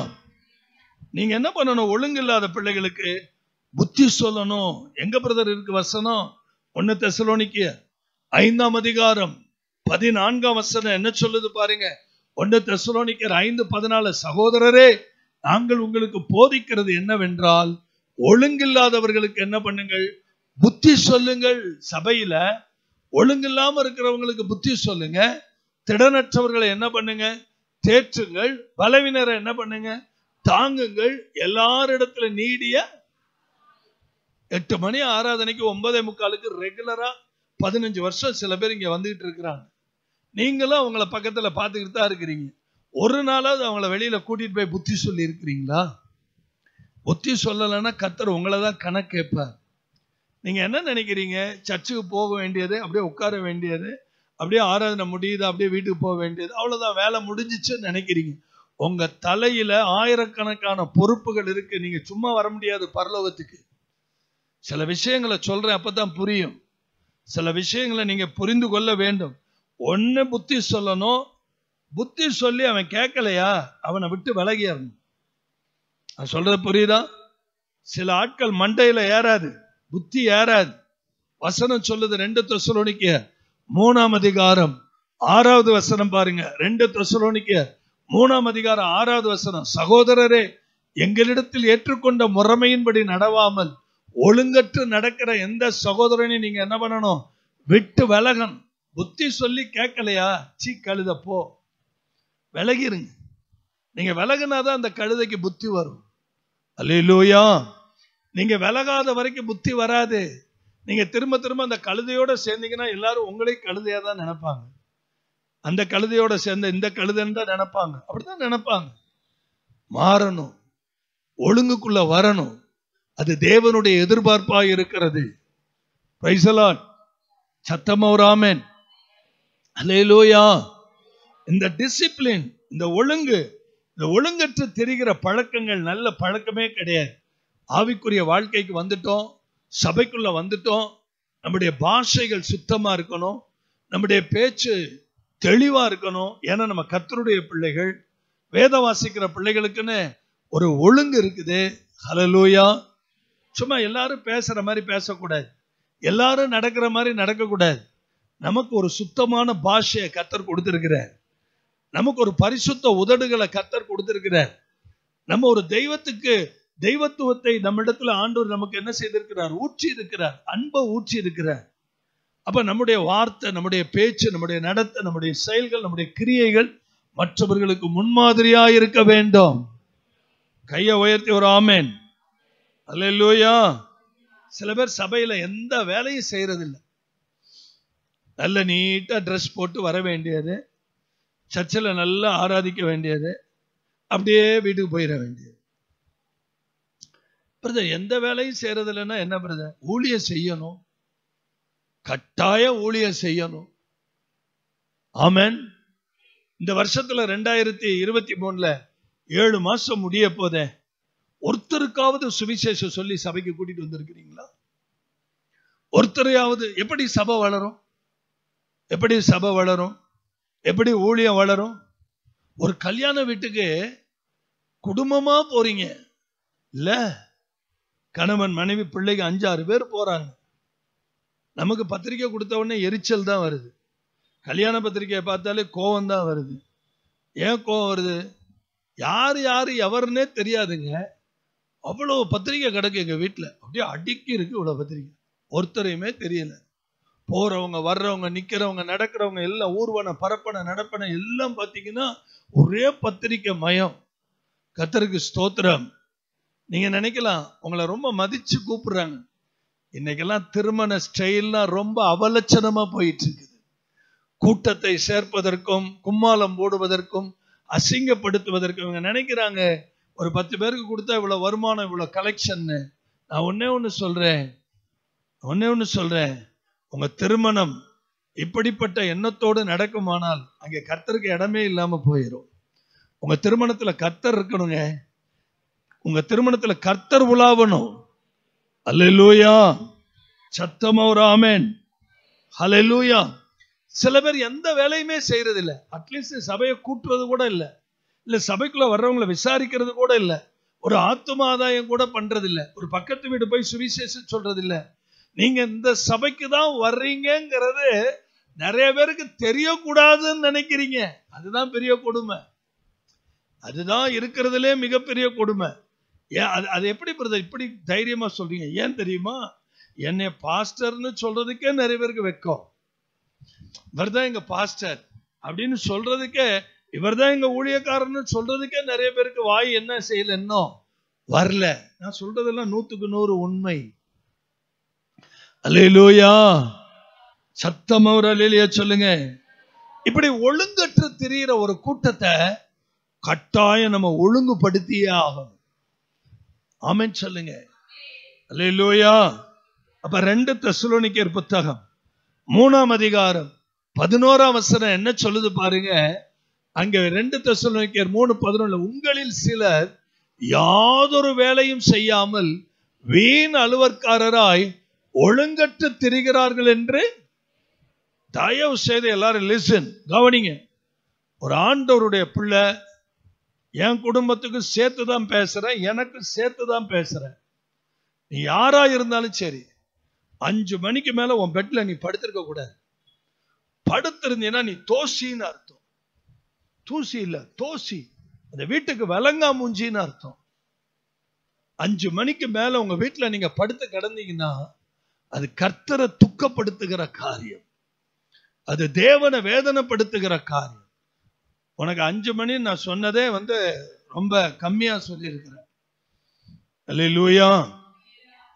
நீங்க என்ன பண்ணணும் ஒழுங்கு இல்லாத பிள்ளைகளுக்கு புத்தி சொல்லணும் எங்க பிரதர் இருக்கு வசனம் ஒன்னு தெசலோனிக்க ஐந்தாம் அதிகாரம் பதினான்காம் வசனம் என்ன சொல்லுது பாருங்க ஒன்னு தெசலோனிக்கர் ஐந்து பதினாலு சகோதரரே நாங்கள் உங்களுக்கு போதிக்கிறது என்னவென்றால் ஒழுங்கில்லாதவர்களுக்கு என்ன பண்ணுங்கள் புத்தி சொல்லுங்கள் சபையில ஒழுங்கில்லாம இருக்கிறவங்களுக்கு புத்தி சொல்லுங்க திடனற்றவர்களை என்ன பண்ணுங்க தேற்றுங்கள் பலவினரை என்ன பண்ணுங்க தாங்குங்கள் எல்லாரிடத்துல நீடிய எட்டு மணி ஆராதனைக்கு ஒன்பதே முக்காலுக்கு ரெகுலரா பதினஞ்சு வருஷம் சில பேர் இங்க வந்துகிட்டு இருக்கிறாங்க நீங்களும் அவங்கள பக்கத்துல பாத்துக்கிட்டு தான் இருக்கிறீங்க ஒரு நாளாவது அவங்கள வெளியில் கூட்டிகிட்டு போய் புத்தி சொல்லியிருக்கிறீங்களா புத்தி சொல்லலைன்னா கத்தர் உங்களை தான் கணக்கு கேட்பார் நீங்கள் என்ன நினைக்கிறீங்க சர்ச்சுக்கு போக வேண்டியது அப்படியே உட்கார வேண்டியது அப்படியே ஆராதனை முடியுது அப்படியே வீட்டுக்கு போக வேண்டியது அவ்வளோதான் வேலை முடிஞ்சிச்சுன்னு நினைக்கிறீங்க உங்கள் தலையில் ஆயிரக்கணக்கான பொறுப்புகள் இருக்குது நீங்கள் சும்மா வர முடியாது பரலோகத்துக்கு சில விஷயங்களை சொல்கிறேன் அப்போ தான் புரியும் சில விஷயங்களை நீங்கள் புரிந்து கொள்ள வேண்டும் ஒன்று புத்தி சொல்லணும் புத்தி சொல்லி அவன் கேட்கலையா அவனை விட்டு விலகிடணும் அது சொல்றது புரியுதா சில ஆட்கள் மண்டையில ஏறாது புத்தி ஏறாது வசனம் சொல்லுது ரெண்டு தொசலோனிக்க மூணாம் அதிகாரம் ஆறாவது வசனம் பாருங்க ரெண்டு தொசலோனிக்க மூணாம் அதிகாரம் ஆறாவது வசனம் சகோதரரே எங்களிடத்தில் ஏற்றுக்கொண்ட முறைமையின்படி நடவாமல் ஒழுங்கற்று நடக்கிற எந்த சகோதரனையும் நீங்க என்ன பண்ணணும் விட்டு விலகணும் புத்தி சொல்லி கேட்கலையா சீ கழுத போ விலகிருங்க நீங்கள் விலகுனா தான் அந்த கழுதைக்கு புத்தி வரும் அல்லையிலூயா நீங்கள் விலகாத வரைக்கும் புத்தி வராது நீங்கள் திரும்ப திரும்ப அந்த கழுதையோட சேர்ந்தீங்கன்னா எல்லாரும் உங்களையும் கழுதையாக தான் நினைப்பாங்க அந்த கழுதையோட சேர்ந்த இந்த கழுதைன்னு தான் நினைப்பாங்க அப்படிதான் நினைப்பாங்க மாறணும் ஒழுங்குக்குள்ள வரணும் அது தேவனுடைய எதிர்பார்ப்பாக இருக்கிறது பிரைசலான் சத்தமோ ராமன் அலே இந்த டிசிப்ளின் இந்த ஒழுங்கு இந்த ஒழுங்கற்று தெரிகிற பழக்கங்கள் நல்ல பழக்கமே கிடையாது ஆவிக்குரிய வாழ்க்கைக்கு வந்துட்டோம் சபைக்குள்ள வந்துட்டோம் நம்முடைய பாஷைகள் சுத்தமா இருக்கணும் நம்முடைய பேச்சு தெளிவா இருக்கணும் ஏன்னா நம்ம கத்தருடைய பிள்ளைகள் வேத வாசிக்கிற பிள்ளைகளுக்குன்னு ஒரு ஒழுங்கு இருக்குது ஹலலூயா சும்மா எல்லாரும் பேசுற மாதிரி பேசக்கூடாது எல்லாரும் நடக்கிற மாதிரி நடக்கக்கூடாது நமக்கு ஒரு சுத்தமான பாஷையை கத்தர் கொடுத்துருக்கிறார் நமக்கு ஒரு பரிசுத்த உதடுகளை கத்தர் கொடுத்திருக்கிறார் நம்ம ஒரு தெய்வத்துக்கு தெய்வத்துவத்தை நம்மிடத்துல ஆண்டவர் நமக்கு என்ன செய்திருக்கிறார் ஊற்றி இருக்கிறார் அன்பை ஊற்றி இருக்கிறார் அப்ப நம்முடைய வார்த்தை நம்முடைய பேச்சு நம்முடைய நடத்தை நம்முடைய செயல்கள் நம்முடைய கிரியைகள் மற்றவர்களுக்கு முன்மாதிரியா இருக்க வேண்டும் கையை உயர்த்தி ஒரு ஆமேன் அல்ல இல்லையா சில பேர் சபையில எந்த வேலையும் செய்யறதில்லை நல்ல நீட்டா ட்ரெஸ் போட்டு வர வேண்டியது சர்ச்சில் நல்லா ஆராதிக்க வேண்டியது அப்படியே வீட்டுக்கு போயிட வேண்டியது பிரதர் எந்த வேலையும் செய்யறது இல்லைன்னா என்ன பிரதர் ஊழிய செய்யணும் கட்டாய ஊழிய செய்யணும் ஆமன் இந்த வருஷத்துல ரெண்டாயிரத்தி இருபத்தி மூணுல ஏழு மாசம் முடிய போதே ஒருத்தருக்காவது சுவிசேஷம் சொல்லி சபைக்கு கூட்டிட்டு வந்திருக்கிறீங்களா ஒருத்தரையாவது எப்படி சபை வளரும் எப்படி சபை வளரும் எப்படி ஊழியம் வளரும் ஒரு கல்யாண வீட்டுக்கு குடும்பமா போறீங்க இல்ல கணவன் மனைவி அஞ்சு அஞ்சாறு பேர் போறாங்க நமக்கு பத்திரிக்கை கொடுத்த உடனே எரிச்சல் தான் வருது கல்யாண பத்திரிக்கையை பார்த்தாலே கோவம் தான் வருது ஏன் கோவம் வருது யார் யார் எவருன்னே தெரியாதுங்க அவ்வளோ பத்திரிக்கை கிடக்கு எங்கள் வீட்டில் அப்படியே அடுக்கி இருக்கு இவ்வளோ பத்திரிக்கை ஒருத்தரையுமே தெரியலை போகிறவங்க வர்றவங்க நிற்கிறவங்க நடக்கிறவங்க எல்லாம் ஊர்வன பரப்பன நடப்பன எல்லாம் பார்த்தீங்கன்னா ஒரே பத்திரிக்கை மயம் கத்தருக்கு ஸ்தோத்திரம் நீங்கள் நினைக்கலாம் உங்களை ரொம்ப மதித்து கூப்பிடுறாங்க இன்னைக்கெல்லாம் திருமண ஸ்டைல்லாம் ரொம்ப அவலட்சணமா போயிட்டு இருக்குது கூட்டத்தை சேர்ப்பதற்கும் கும்மாலம் போடுவதற்கும் அசிங்கப்படுத்துவதற்கும் இவங்க நினைக்கிறாங்க ஒரு பத்து பேருக்கு கொடுத்தா இவ்வளோ வருமானம் இவ்வளோ கலெக்ஷன்னு நான் ஒன்றே ஒன்று சொல்கிறேன் ஒன்னே ஒன்று சொல்கிறேன் உங்க திருமணம் இப்படிப்பட்ட எண்ணத்தோடு நடக்குமானால் அங்கே கர்த்தருக்கு இடமே இல்லாம போயிடும் உங்க திருமணத்துல கர்த்தர் இருக்கணுங்க உங்க திருமணத்துல கர்த்தர் உலாவணும் அல்லூயா சத்தமா ஒரு ஆமேன் ஹலெலூயா சில பேர் எந்த வேலையுமே செய்யறது இல்லை அட்லீஸ்ட் சபையை கூட்டுறது கூட இல்லை இல்லை சபைக்குள்ள வர்றவங்களை விசாரிக்கிறது கூட இல்லை ஒரு ஆத்துமாதாயம் கூட பண்றது ஒரு பக்கத்து வீடு போய் சுவிசேஷம் சொல்றது இல்லை நீங்க இந்த சபைக்கு தான் வர்றீங்கிறது நிறைய பேருக்கு தெரியக்கூடாதுன்னு நினைக்கிறீங்க அதுதான் பெரிய கொடுமை அதுதான் இருக்கிறதுலே மிகப்பெரிய கொடுமை ஏன் அது அது எப்படி பிரதர் இப்படி தைரியமா சொல்றீங்க ஏன் தெரியுமா என்னை பாஸ்டர்னு சொல்றதுக்கே நிறைய பேருக்கு வைக்கும் இவர் தான் எங்க பாஸ்டர் அப்படின்னு சொல்றதுக்கே இவர் தான் எங்க ஊழியக்காரன்னு சொல்றதுக்கே நிறைய பேருக்கு வாய் என்ன செய்யல இன்னும் வரல நான் சொல்றதெல்லாம் நூத்துக்கு நூறு உண்மை அலையிலூயா சத்தம் அவர் அலையிலையா சொல்லுங்க இப்படி ஒழுங்கற்று திரியிற ஒரு கூட்டத்தை கட்டாயம் நம்ம ஒழுங்குபடுத்தியே ஆகணும் ஆமேன்னு சொல்லுங்க அலையிலூயா அப்ப ரெண்டு தசுலோனிக்கர் புத்தகம் மூணாம் அதிகாரம் பதினோராம் வசனம் என்ன சொல்லுது பாருங்க அங்க ரெண்டு தசுலோனிக்கர் மூணு பதினொன்று உங்களில் சிலர் யாதொரு வேலையும் செய்யாமல் வீண் அலுவற்காரராய் ஒழுங்கற்று திரிகிறார்கள் என்று தயவு செய்து எல்லாரும் லிசன் கவனிங்க ஒரு ஆண்டவருடைய பிள்ளை என் குடும்பத்துக்கு சேர்த்து தான் பேசுகிறேன் எனக்கு சேர்த்து தான் பேசுகிறேன் நீ யாராக இருந்தாலும் சரி அஞ்சு மணிக்கு மேலே உன் பெட்டில் நீ படுத்திருக்க கூடாது படுத்திருந்தீங்கன்னா நீ தோசின்னு அர்த்தம் தூசி இல்லை தோசி அந்த வீட்டுக்கு விலங்கா மூஞ்சின்னு அர்த்தம் அஞ்சு மணிக்கு மேலே உங்கள் வீட்டில் நீங்கள் படுத்து கிடந்தீங்கன்னா அது கர்த்தரை துக்கப்படுத்துகிற காரியம் அது தேவனை வேதனைப்படுத்துகிற காரியம் உனக்கு அஞ்சு மணி நான் சொன்னதே வந்து ரொம்ப கம்மியா சொல்லியிருக்கிறேன் லூயா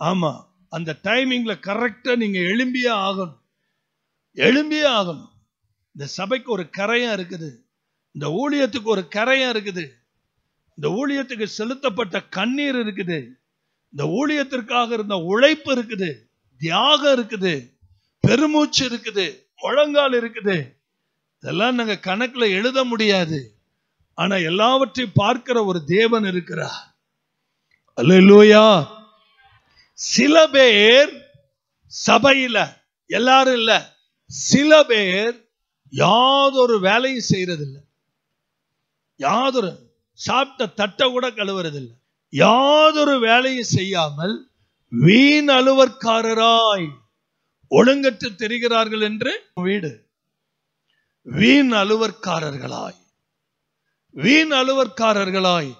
ஆமா அந்த டைமிங்ல கரெக்டா நீங்க எழும்பியே ஆகணும் எழும்பியே ஆகணும் இந்த சபைக்கு ஒரு கரையா இருக்குது இந்த ஊழியத்துக்கு ஒரு கரையா இருக்குது இந்த ஊழியத்துக்கு செலுத்தப்பட்ட கண்ணீர் இருக்குது இந்த ஊழியத்திற்காக இருந்த உழைப்பு இருக்குது தியாகம் இருக்குது பெருமூச்சு இருக்குது முழங்கால் இருக்குது இதெல்லாம் நாங்க கணக்குல எழுத முடியாது ஆனா எல்லாவற்றையும் பார்க்கிற ஒரு தேவன் இருக்கிறார் அல்லா சில பேர் சபையில எல்லாரும் இல்ல சில பேர் யாதொரு வேலையும் செய்யறதில்லை யாதொரு சாப்பிட்ட தட்டை கூட கழுவுறதில்லை யாதொரு வேலையும் செய்யாமல் வீண் அலுவற்காரராய் ஒழுங்கற்று தெரிகிறார்கள் என்று வீடு வீண் அலுவற்காரர்களாய் வீண் அலுவற்காரர்களாய்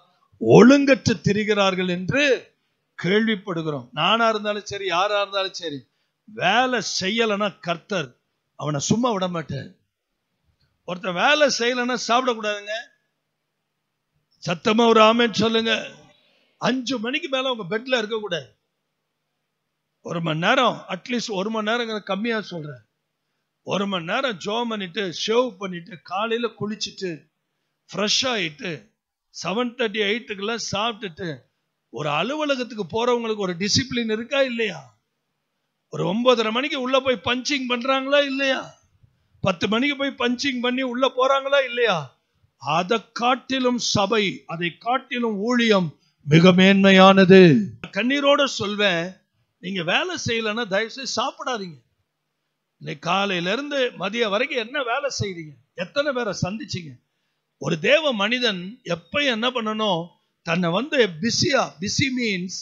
ஒழுங்கற்று திரிகிறார்கள் என்று கேள்விப்படுகிறோம் நானா இருந்தாலும் சரி யாரா இருந்தாலும் சரி வேலை செய்யலைன்னா கர்த்தர் அவனை சும்மா விட மாட்டேன் ஒருத்தன் வேலை செய்யலைன்னா சாப்பிடக்கூடாதுங்க சத்தமா ஒரு ஆமேன்னு சொல்லுங்க அஞ்சு மணிக்கு மேல உங்க பெட்ல இருக்கக்கூடாது ஒரு மணி நேரம் அட்லீஸ்ட் ஒரு மணி நேரங்கிற கம்மியாக சொல்கிறேன் ஒரு மணி நேரம் ஜோம் பண்ணிட்டு ஷேவ் பண்ணிட்டு காலையில் குளிச்சுட்டு ஃப்ரெஷ் ஆகிட்டு செவன் தேர்ட்டி எயிட்டுக்குலாம் சாப்பிட்டுட்டு ஒரு அலுவலகத்துக்கு போகிறவங்களுக்கு ஒரு டிசிப்ளின் இருக்கா இல்லையா ஒரு ஒன்பதரை மணிக்கு உள்ளே போய் பஞ்சிங் பண்ணுறாங்களா இல்லையா பத்து மணிக்கு போய் பஞ்சிங் பண்ணி உள்ளே போகிறாங்களா இல்லையா அதை காட்டிலும் சபை அதை காட்டிலும் ஊழியம் மிக மேன்மையானது கண்ணீரோட சொல்வேன் நீங்கள் வேலை செய்யலைன்னா தயவுசெய்து சாப்பிடாதீங்க இன்னைக்கு காலையிலேருந்து மதியம் வரைக்கும் என்ன வேலை செய்கிறீங்க எத்தனை பேரை சந்திச்சிங்க ஒரு தேவ மனிதன் எப்பயும் என்ன பண்ணணும் தன்னை வந்து பிஸியாக பிஸி மீன்ஸ்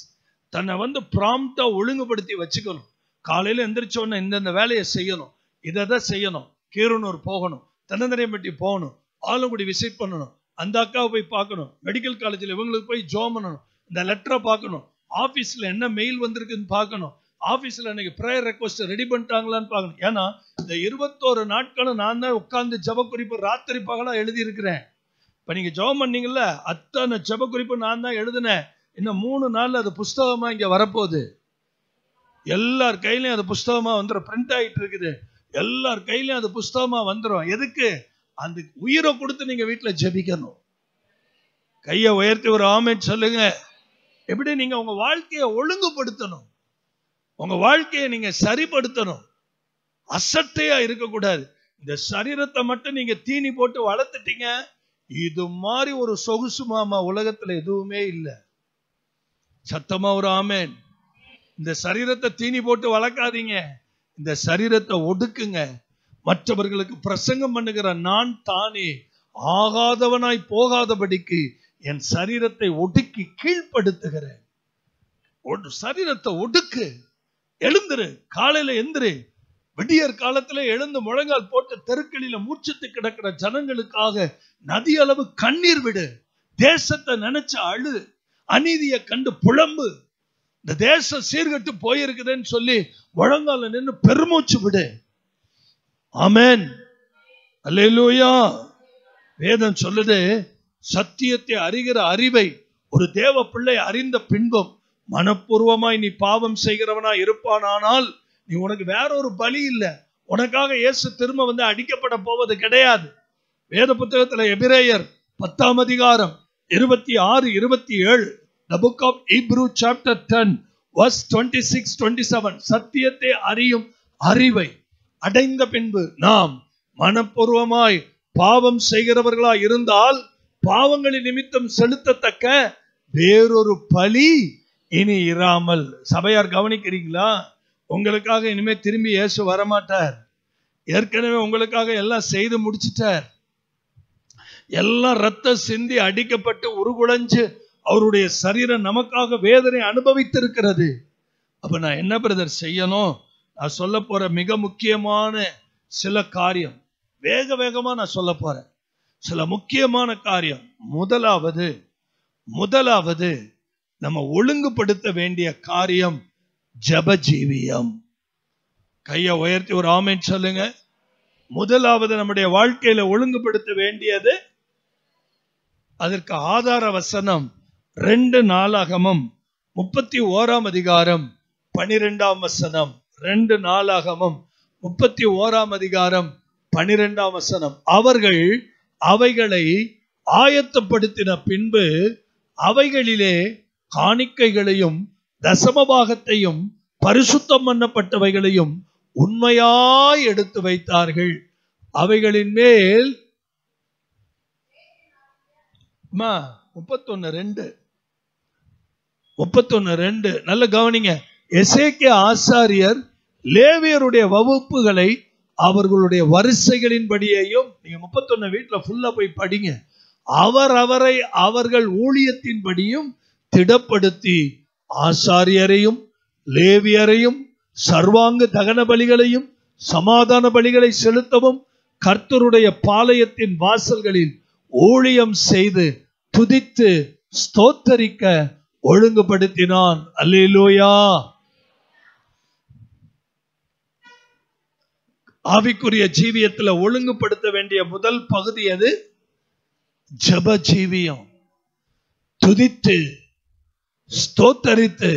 தன்னை வந்து ப்ராம்ப்டாக ஒழுங்குபடுத்தி வச்சுக்கணும் காலையில் எந்திரிச்சோடனே இந்தந்த வேலையை செய்யணும் இதை தான் செய்யணும் கீரனூர் போகணும் தன்னந்தரையம்பட்டி போகணும் ஆலங்குடி விசிட் பண்ணணும் அந்த அக்காவை போய் பார்க்கணும் மெடிக்கல் காலேஜில் இவங்களுக்கு போய் ஜோ பண்ணணும் இந்த லெட்டரை பார்க்கணும் ஆஃபீஸில் என்ன மெயில் வந்திருக்குன்னு பார்க்கணும் ஆஃபீஸில் அன்னைக்கு ப்ரேயர் ரெக்வஸ்ட் ரெடி பண்ணிட்டாங்களான்னு பார்க்கணும் ஏன்னா இந்த இருபத்தோரு நாட்களும் நான் தான் உட்காந்து ஜப குறிப்பு ராத்திரி பகலாக எழுதியிருக்கிறேன் இப்போ நீங்கள் ஜபம் பண்ணீங்கல்ல அத்தனை ஜப குறிப்பு நான் தான் எழுதினேன் இன்னும் மூணு நாளில் அது புஸ்தகமாக இங்கே வரப்போகுது எல்லார் கையிலையும் அது புஸ்தகமாக வந்துடும் பிரிண்ட் ஆகிட்டு இருக்குது எல்லார் கையிலையும் அது புஸ்தகமாக வந்துடும் எதுக்கு அந்த உயிரை கொடுத்து நீங்கள் வீட்டில் ஜபிக்கணும் கையை உயர்த்தி ஒரு ஆமை சொல்லுங்கள் எப்படி நீங்க உங்க வாழ்க்கையை ஒழுங்குபடுத்தணும் உங்க வாழ்க்கையை நீங்க சரிப்படுத்தணும் அசட்டையா இருக்கக்கூடாது இந்த சரீரத்தை மட்டும் நீங்க தீனி போட்டு வளர்த்துட்டீங்க இது மாதிரி ஒரு சொகுசு மாமா உலகத்துல எதுவுமே இல்லை சத்தமா ஒரு ஆமேன் இந்த சரீரத்தை தீனி போட்டு வளர்க்காதீங்க இந்த சரீரத்தை ஒடுக்குங்க மற்றவர்களுக்கு பிரசங்கம் பண்ணுகிற நான் தானே ஆகாதவனாய் போகாதபடிக்கு என் சரீரத்தை ஒடுக்கி கீழ்ப்படுத்துகிறேன் ஒரு சரீரத்தை ஒடுக்கு எழுந்துரு காலையில எந்திரு விடியற் காலத்துல எழுந்து முழங்கால் போட்டு தெருக்களில மூச்சத்து கிடக்கிற ஜனங்களுக்காக நதி அளவு கண்ணீர் விடு தேசத்தை நினைச்ச அழு அநீதியை கண்டு புலம்பு இந்த தேசம் சீர்கட்டு போயிருக்குதுன்னு சொல்லி முழங்கால நின்று பெருமூச்சு விடு ஆமேன் அல்லையிலூயா வேதம் சொல்லுது சத்தியத்தை அறிகிற அறிவை ஒரு தேவ பிள்ளை அறிந்த பின்பும் மனப்பூர்வமாய் நீ பாவம் செய்கிறவனா இருப்பானானால் நீ உனக்கு வேற ஒரு பலி இல்லை உனக்காக இயேசு திரும்ப வந்து அடிக்கப்பட போவது கிடையாது வேத புத்தகத்துல எபிரேயர் பத்தாம் அதிகாரம் இருபத்தி ஆறு இருபத்தி ஏழு the book of Hebrew chapter ten verse twenty six twenty seven சத்தியத்தை அறியும் அறிவை அடைந்த பின்பு நாம் மனப்பூர்வமாய் பாவம் செய்கிறவர்களா இருந்தால் பாவங்களின் நிமித்தம் செலுத்தத்தக்க வேறொரு பலி இனி இராமல் சபையார் கவனிக்கிறீங்களா உங்களுக்காக இனிமே திரும்பி இயேசு வரமாட்டார் ஏற்கனவே உங்களுக்காக எல்லாம் செய்து முடிச்சிட்டார் எல்லாம் ரத்த சிந்தி அடிக்கப்பட்டு உருகுலைஞ்சு அவருடைய சரீரம் நமக்காக வேதனை அனுபவித்திருக்கிறது அப்ப நான் என்ன பிரதர் செய்யணும் நான் சொல்ல போற மிக முக்கியமான சில காரியம் வேக வேகமா நான் சொல்ல போறேன் சில முக்கியமான காரியம் முதலாவது முதலாவது நம்ம ஒழுங்குபடுத்த வேண்டிய காரியம் ஜப ஜீவியம் கையை உயர்த்தி ஒரு ஆமேன் சொல்லுங்க முதலாவது நம்முடைய வாழ்க்கையில ஒழுங்குபடுத்த வேண்டியது அதற்கு ஆதார வசனம் ரெண்டு நாளாகமும் முப்பத்தி ஓராம் அதிகாரம் பனிரெண்டாம் வசனம் ரெண்டு நாளாகமும் முப்பத்தி ஓராம் அதிகாரம் பனிரெண்டாம் வசனம் அவர்கள் அவைகளை ஆயத்தப்படுத்தின பின்பு அவைகளிலே காணிக்கைகளையும் தசமபாகத்தையும் பரிசுத்தம் பண்ணப்பட்டவைகளையும் உண்மையாய் எடுத்து வைத்தார்கள் அவைகளின் மேல் முப்பத்தொன்னு ரெண்டு முப்பத்தொன்னு ரெண்டு நல்ல கவனிங்க எசேக்கிய ஆசாரியர் லேவியருடைய வகுப்புகளை அவர்களுடைய வரிசைகளின்படியையும் நீங்க முப்பத்தொன்னு வீட்டில் ஃபுல்லா போய் படிங்க அவர் அவரை அவர்கள் ஊழியத்தின்படியும் திடப்படுத்தி ஆசாரியரையும் லேவியரையும் சர்வாங்க தகன பலிகளையும் சமாதான பலிகளை செலுத்தவும் கர்த்தருடைய பாளையத்தின் வாசல்களில் ஊழியம் செய்து துதித்து ஸ்தோத்தரிக்க ஒழுங்குபடுத்தினான் அல்லேலோயா ஆவிக்குரிய ஜீவியத்தில் ஒழுங்குபடுத்த வேண்டிய முதல் பகுதி அது ஜப ஜீவியம் துதித்து ஸ்தோத்தரித்து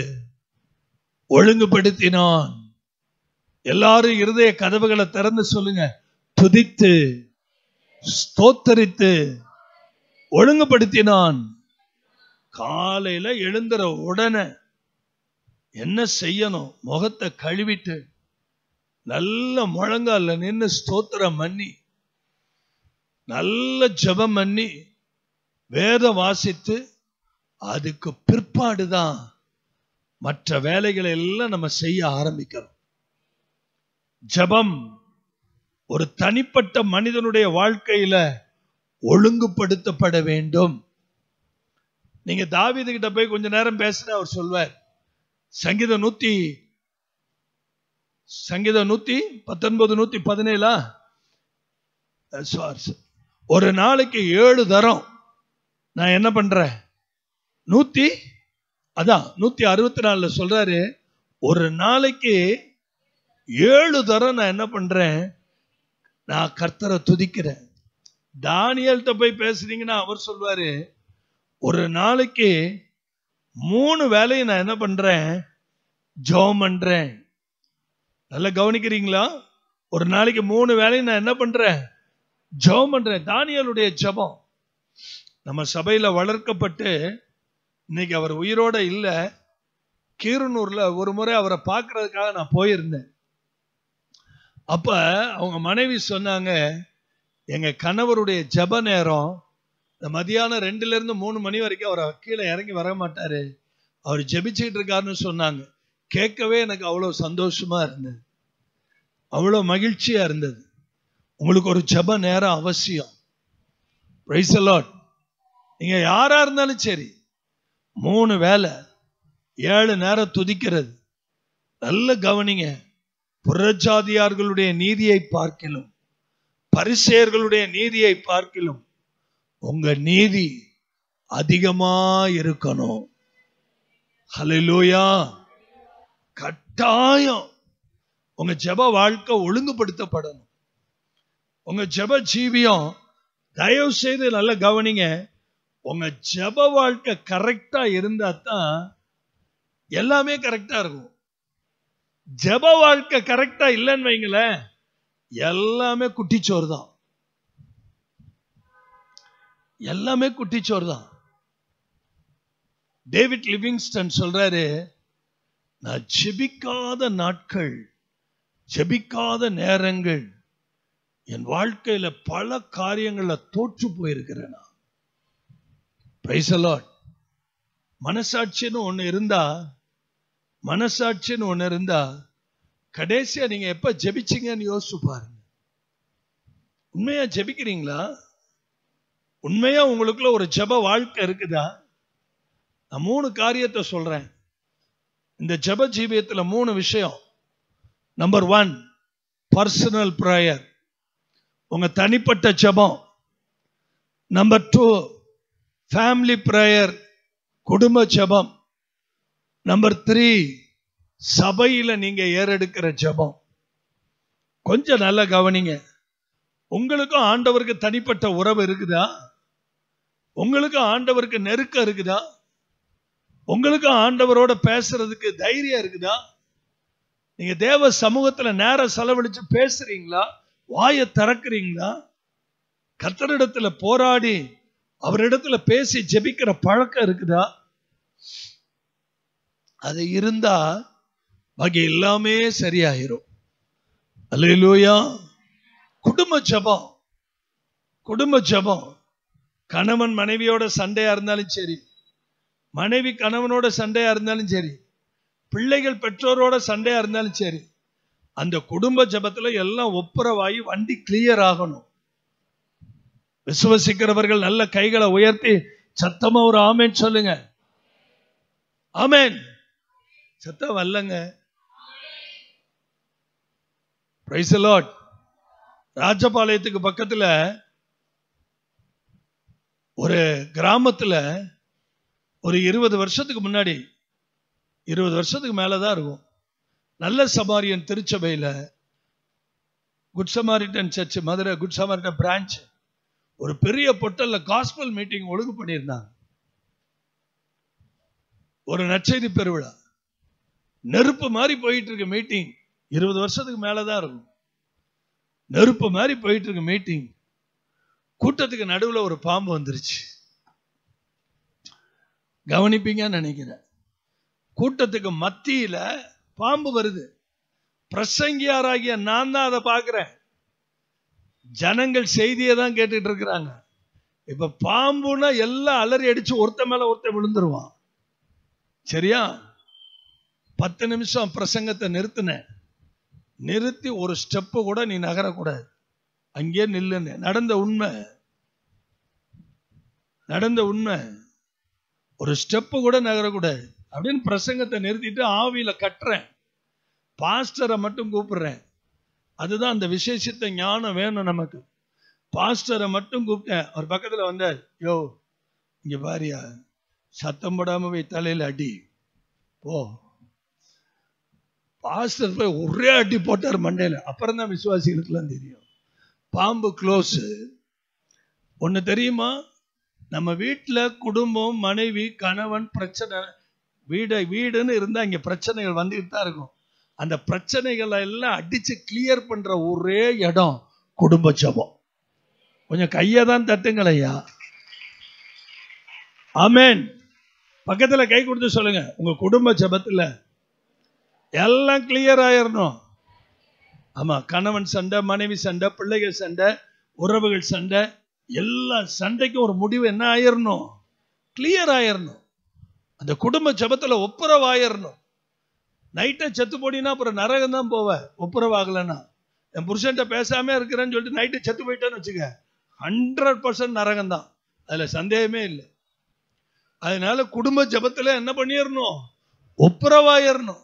ஒழுங்குபடுத்தினான் எல்லாரும் இருதய கதவுகளை திறந்து சொல்லுங்க துதித்து ஸ்தோத்தரித்து ஒழுங்குபடுத்தினான் காலையில எழுந்துற உடனே என்ன செய்யணும் முகத்தை கழுவிட்டு நல்ல முழங்கால நின்று ஸ்தோத்திரம் பண்ணி நல்ல ஜபம் பண்ணி வேத வாசித்து அதுக்கு பிற்பாடு தான் மற்ற வேலைகளை எல்லாம் நம்ம செய்ய ஆரம்பிக்கிறோம் ஜபம் ஒரு தனிப்பட்ட மனிதனுடைய வாழ்க்கையில ஒழுங்குபடுத்தப்பட வேண்டும் நீங்க தாவிது கிட்ட போய் கொஞ்ச நேரம் பேசுற அவர் சொல்வார் சங்கீதம் நூத்தி சங்கீதம் நூத்தி பத்தொன்பது நூத்தி பதினேழா ஒரு நாளைக்கு ஏழு தரம் நான் என்ன பண்றேன் நூத்தி அதான் நூத்தி அறுபத்தி நாலுல சொல்றாரு ஒரு நாளைக்கு ஏழு தரம் நான் என்ன பண்றேன் நான் கர்த்தரை துதிக்கிறேன் தானியல்கிட்ட போய் பேசுறீங்கன்னா அவர் சொல்வாரு ஒரு நாளைக்கு மூணு வேலையை நான் என்ன பண்றேன் ஜோம் பண்றேன் நல்லா கவனிக்கிறீங்களா ஒரு நாளைக்கு மூணு வேலையும் நான் என்ன பண்றேன் ஜபம் பண்றேன் தானியலுடைய ஜபம் நம்ம சபையில வளர்க்கப்பட்டு இன்னைக்கு அவர் உயிரோட இல்லை கீரனூர்ல ஒரு முறை அவரை பார்க்கறதுக்காக நான் போயிருந்தேன் அப்ப அவங்க மனைவி சொன்னாங்க எங்க கணவருடைய ஜப நேரம் இந்த மதியானம் ரெண்டுல இருந்து மூணு மணி வரைக்கும் அவரை கீழே இறங்கி வர மாட்டாரு அவர் ஜெபிச்சுட்டு இருக்காருன்னு சொன்னாங்க கேட்கவே எனக்கு அவ்வளோ சந்தோஷமா இருந்தது அவ்வளோ மகிழ்ச்சியாக இருந்தது உங்களுக்கு ஒரு ஜப நேரம் அவசியம் ப்ரைஸ் அலாட் நீங்கள் யாராக இருந்தாலும் சரி மூணு வேலை ஏழு நேரம் துதிக்கிறது நல்ல கவனிங்க புறஜாதியார்களுடைய நீதியை பார்க்கிலும் பரிசெயர்களுடைய நீதியை பார்க்கிலும் உங்க நீதி அதிகமா இருக்கணும் ஹலலூயா கட்டாயம் உங்க ஜெப வாழ்க்கை ஒழுங்குபடுத்தப்படணும் உங்க ஜெப ஜீவியம் தயவு செய்து நல்லா கவனிங்க உங்க ஜெப வாழ்க்கை கரெக்டா இருந்தா தான் எல்லாமே கரெக்டா இருக்கும் ஜெப வாழ்க்கை கரெக்டா இல்லைன்னு வைங்களேன் எல்லாமே குட்டிச்சோறு தான் எல்லாமே குட்டிச்சோறு தான் டேவிட் லிவிங்ஸ்டன் சொல்றாரு நான் ஜெபிக்காத நாட்கள் ஜெபிக்காத நேரங்கள் என் வாழ்க்கையில பல காரியங்கள்ல தோற்று போயிருக்கிறேன் பிரைசலாட் மனசாட்சின்னு ஒன்று இருந்தா மனசாட்சின்னு ஒன்று இருந்தா கடைசியா நீங்க எப்ப ஜெபிச்சிங்கன்னு யோசிச்சு பாருங்க உண்மையா ஜெபிக்கிறீங்களா உண்மையா உங்களுக்குள்ள ஒரு ஜப வாழ்க்கை இருக்குதா நான் மூணு காரியத்தை சொல்றேன் இந்த ஜப ஜீவியத்தில் மூணு விஷயம் நம்பர் ஒன் பர்சனல் ப்ரேயர் உங்கள் தனிப்பட்ட ஜபம் நம்பர் டூ ஃபேமிலி ப்ரேயர் குடும்ப ஜபம் நம்பர் த்ரீ சபையில் நீங்கள் ஏறெடுக்கிற ஜபம் கொஞ்சம் நல்லா கவனிங்க உங்களுக்கும் ஆண்டவருக்கு தனிப்பட்ட உறவு இருக்குதா உங்களுக்கும் ஆண்டவருக்கு நெருக்கம் இருக்குதா உங்களுக்கும் ஆண்டவரோட பேசுறதுக்கு தைரியம் இருக்குதா நீங்க தேவ சமூகத்தில் நேரம் செலவழிச்சு பேசுறீங்களா வாயை திறக்கிறீங்களா கத்தரிடத்துல போராடி அவரிடத்துல பேசி ஜெபிக்கிற பழக்கம் இருக்குதா அது இருந்தா வகை எல்லாமே சரியாயிரும் அல்லையிலூயா குடும்ப ஜபம் குடும்ப ஜபம் கணவன் மனைவியோட சண்டையா இருந்தாலும் சரி மனைவி கணவனோட சண்டையா இருந்தாலும் சரி பிள்ளைகள் பெற்றோரோட சண்டையா இருந்தாலும் சரி அந்த குடும்ப ஜபத்துல எல்லாம் ஒப்புரவாயி வண்டி கிளியர் ஆகணும் விசுவசிக்கிறவர்கள் நல்ல கைகளை உயர்த்தி சத்தமா ஒரு ஆமேன் சொல்லுங்க ஆமேன் சத்தம் வல்லங்க ராஜபாளையத்துக்கு பக்கத்துல ஒரு கிராமத்துல ஒரு இருபது வருஷத்துக்கு முன்னாடி இருபது வருஷத்துக்கு மேலே தான் இருக்கும் நல்ல சமாரியன் திருச்சபையில் good Samaritan church Madurai good Samaritan branch ஒரு பெரிய பொட்டலில் காஸ்பல் மீட்டிங் ஒழுங்கு பண்ணியிருந்தாங்க ஒரு நற்செய்தி பெருவிழா நெருப்பு மாதிரி போயிட்டு இருக்க மீட்டிங் இருபது வருஷத்துக்கு மேலே தான் இருக்கும் நெருப்பு மாதிரி போயிட்டு இருக்க மீட்டிங் கூட்டத்துக்கு நடுவில் ஒரு பாம்பு வந்துருச்சு கவனிப்பீங்கன்னு நினைக்கிறேன் கூட்டத்துக்கு மத்தியில பாம்பு வருது பிரசங்கியாராகிய நான் தான் அதை பாக்குறேன் ஜனங்கள் செய்தியை தான் கேட்டுட்டு இருக்கிறாங்க இப்ப பாம்புனா எல்லாம் அலறி அடிச்சு ஒருத்த மேல ஒருத்த விழுந்துருவான் சரியா பத்து நிமிஷம் பிரசங்கத்தை நிறுத்தினேன் நிறுத்தி ஒரு ஸ்டெப்பு கூட நீ நகரக்கூடாது அங்கே நில்லுன்னு நடந்த உண்மை நடந்த உண்மை ஒரு ஸ்டெப்பு கூட நகரக்கூடாது அப்படின்னு பிரசங்கத்தை நிறுத்திட்டு ஆவியில் கட்டுறேன் பாஸ்டரை மட்டும் கூப்பிடுறேன் அதுதான் அந்த விசேஷத்தை ஞானம் வேணும் நமக்கு பாஸ்டரை மட்டும் கூப்பிட்டேன் அவர் பக்கத்தில் வந்தார் யோ இங்கே பாரியா சத்தம் போடாமல் போய் தலையில் அடி ஓ பாஸ்டர் போய் ஒரே அடி போட்டார் மண்டையில் அப்புறம் தான் விசுவாசிகளுக்கெல்லாம் தெரியும் பாம்பு க்ளோஸு ஒன்று தெரியுமா நம்ம வீட்டில் குடும்பம் மனைவி கணவன் பிரச்சனை வீடு வீடுன்னு இருந்தால் இங்கே பிரச்சனைகள் வந்துக்கிட்டு தான் இருக்கும் அந்த பிரச்சனைகளை எல்லாம் அடித்து கிளியர் பண்ணுற ஒரே இடம் குடும்ப ஜபம் கொஞ்சம் கையை தான் தட்டுங்களையா ஆமேன் பக்கத்தில் கை கொடுத்து சொல்லுங்க உங்கள் குடும்ப ஜபத்தில் எல்லாம் கிளியர் ஆயிடணும் ஆமாம் கணவன் சண்டை மனைவி சண்டை பிள்ளைகள் சண்டை உறவுகள் சண்டை எல்லா சண்டைக்கும் ஒரு முடிவு என்ன ஆயிடணும் கிளியர் ஆயிடணும் அந்த குடும்ப ஜபத்தில் ஒப்புரவாயிடணும் நைட்டை செத்து போடினா அப்புறம் நரகம் தான் போவேன் ஒப்புரவாகலைன்னா என் புருஷன்ட்ட பேசாம இருக்கிறேன்னு சொல்லிட்டு நைட்டு செத்து போயிட்டேன்னு வச்சுக்க ஹண்ட்ரட் பர்சன்ட் நரகம் தான் அதில் சந்தேகமே இல்லை அதனால குடும்ப ஜபத்தில் என்ன பண்ணிடணும் ஒப்புரவாயிடணும்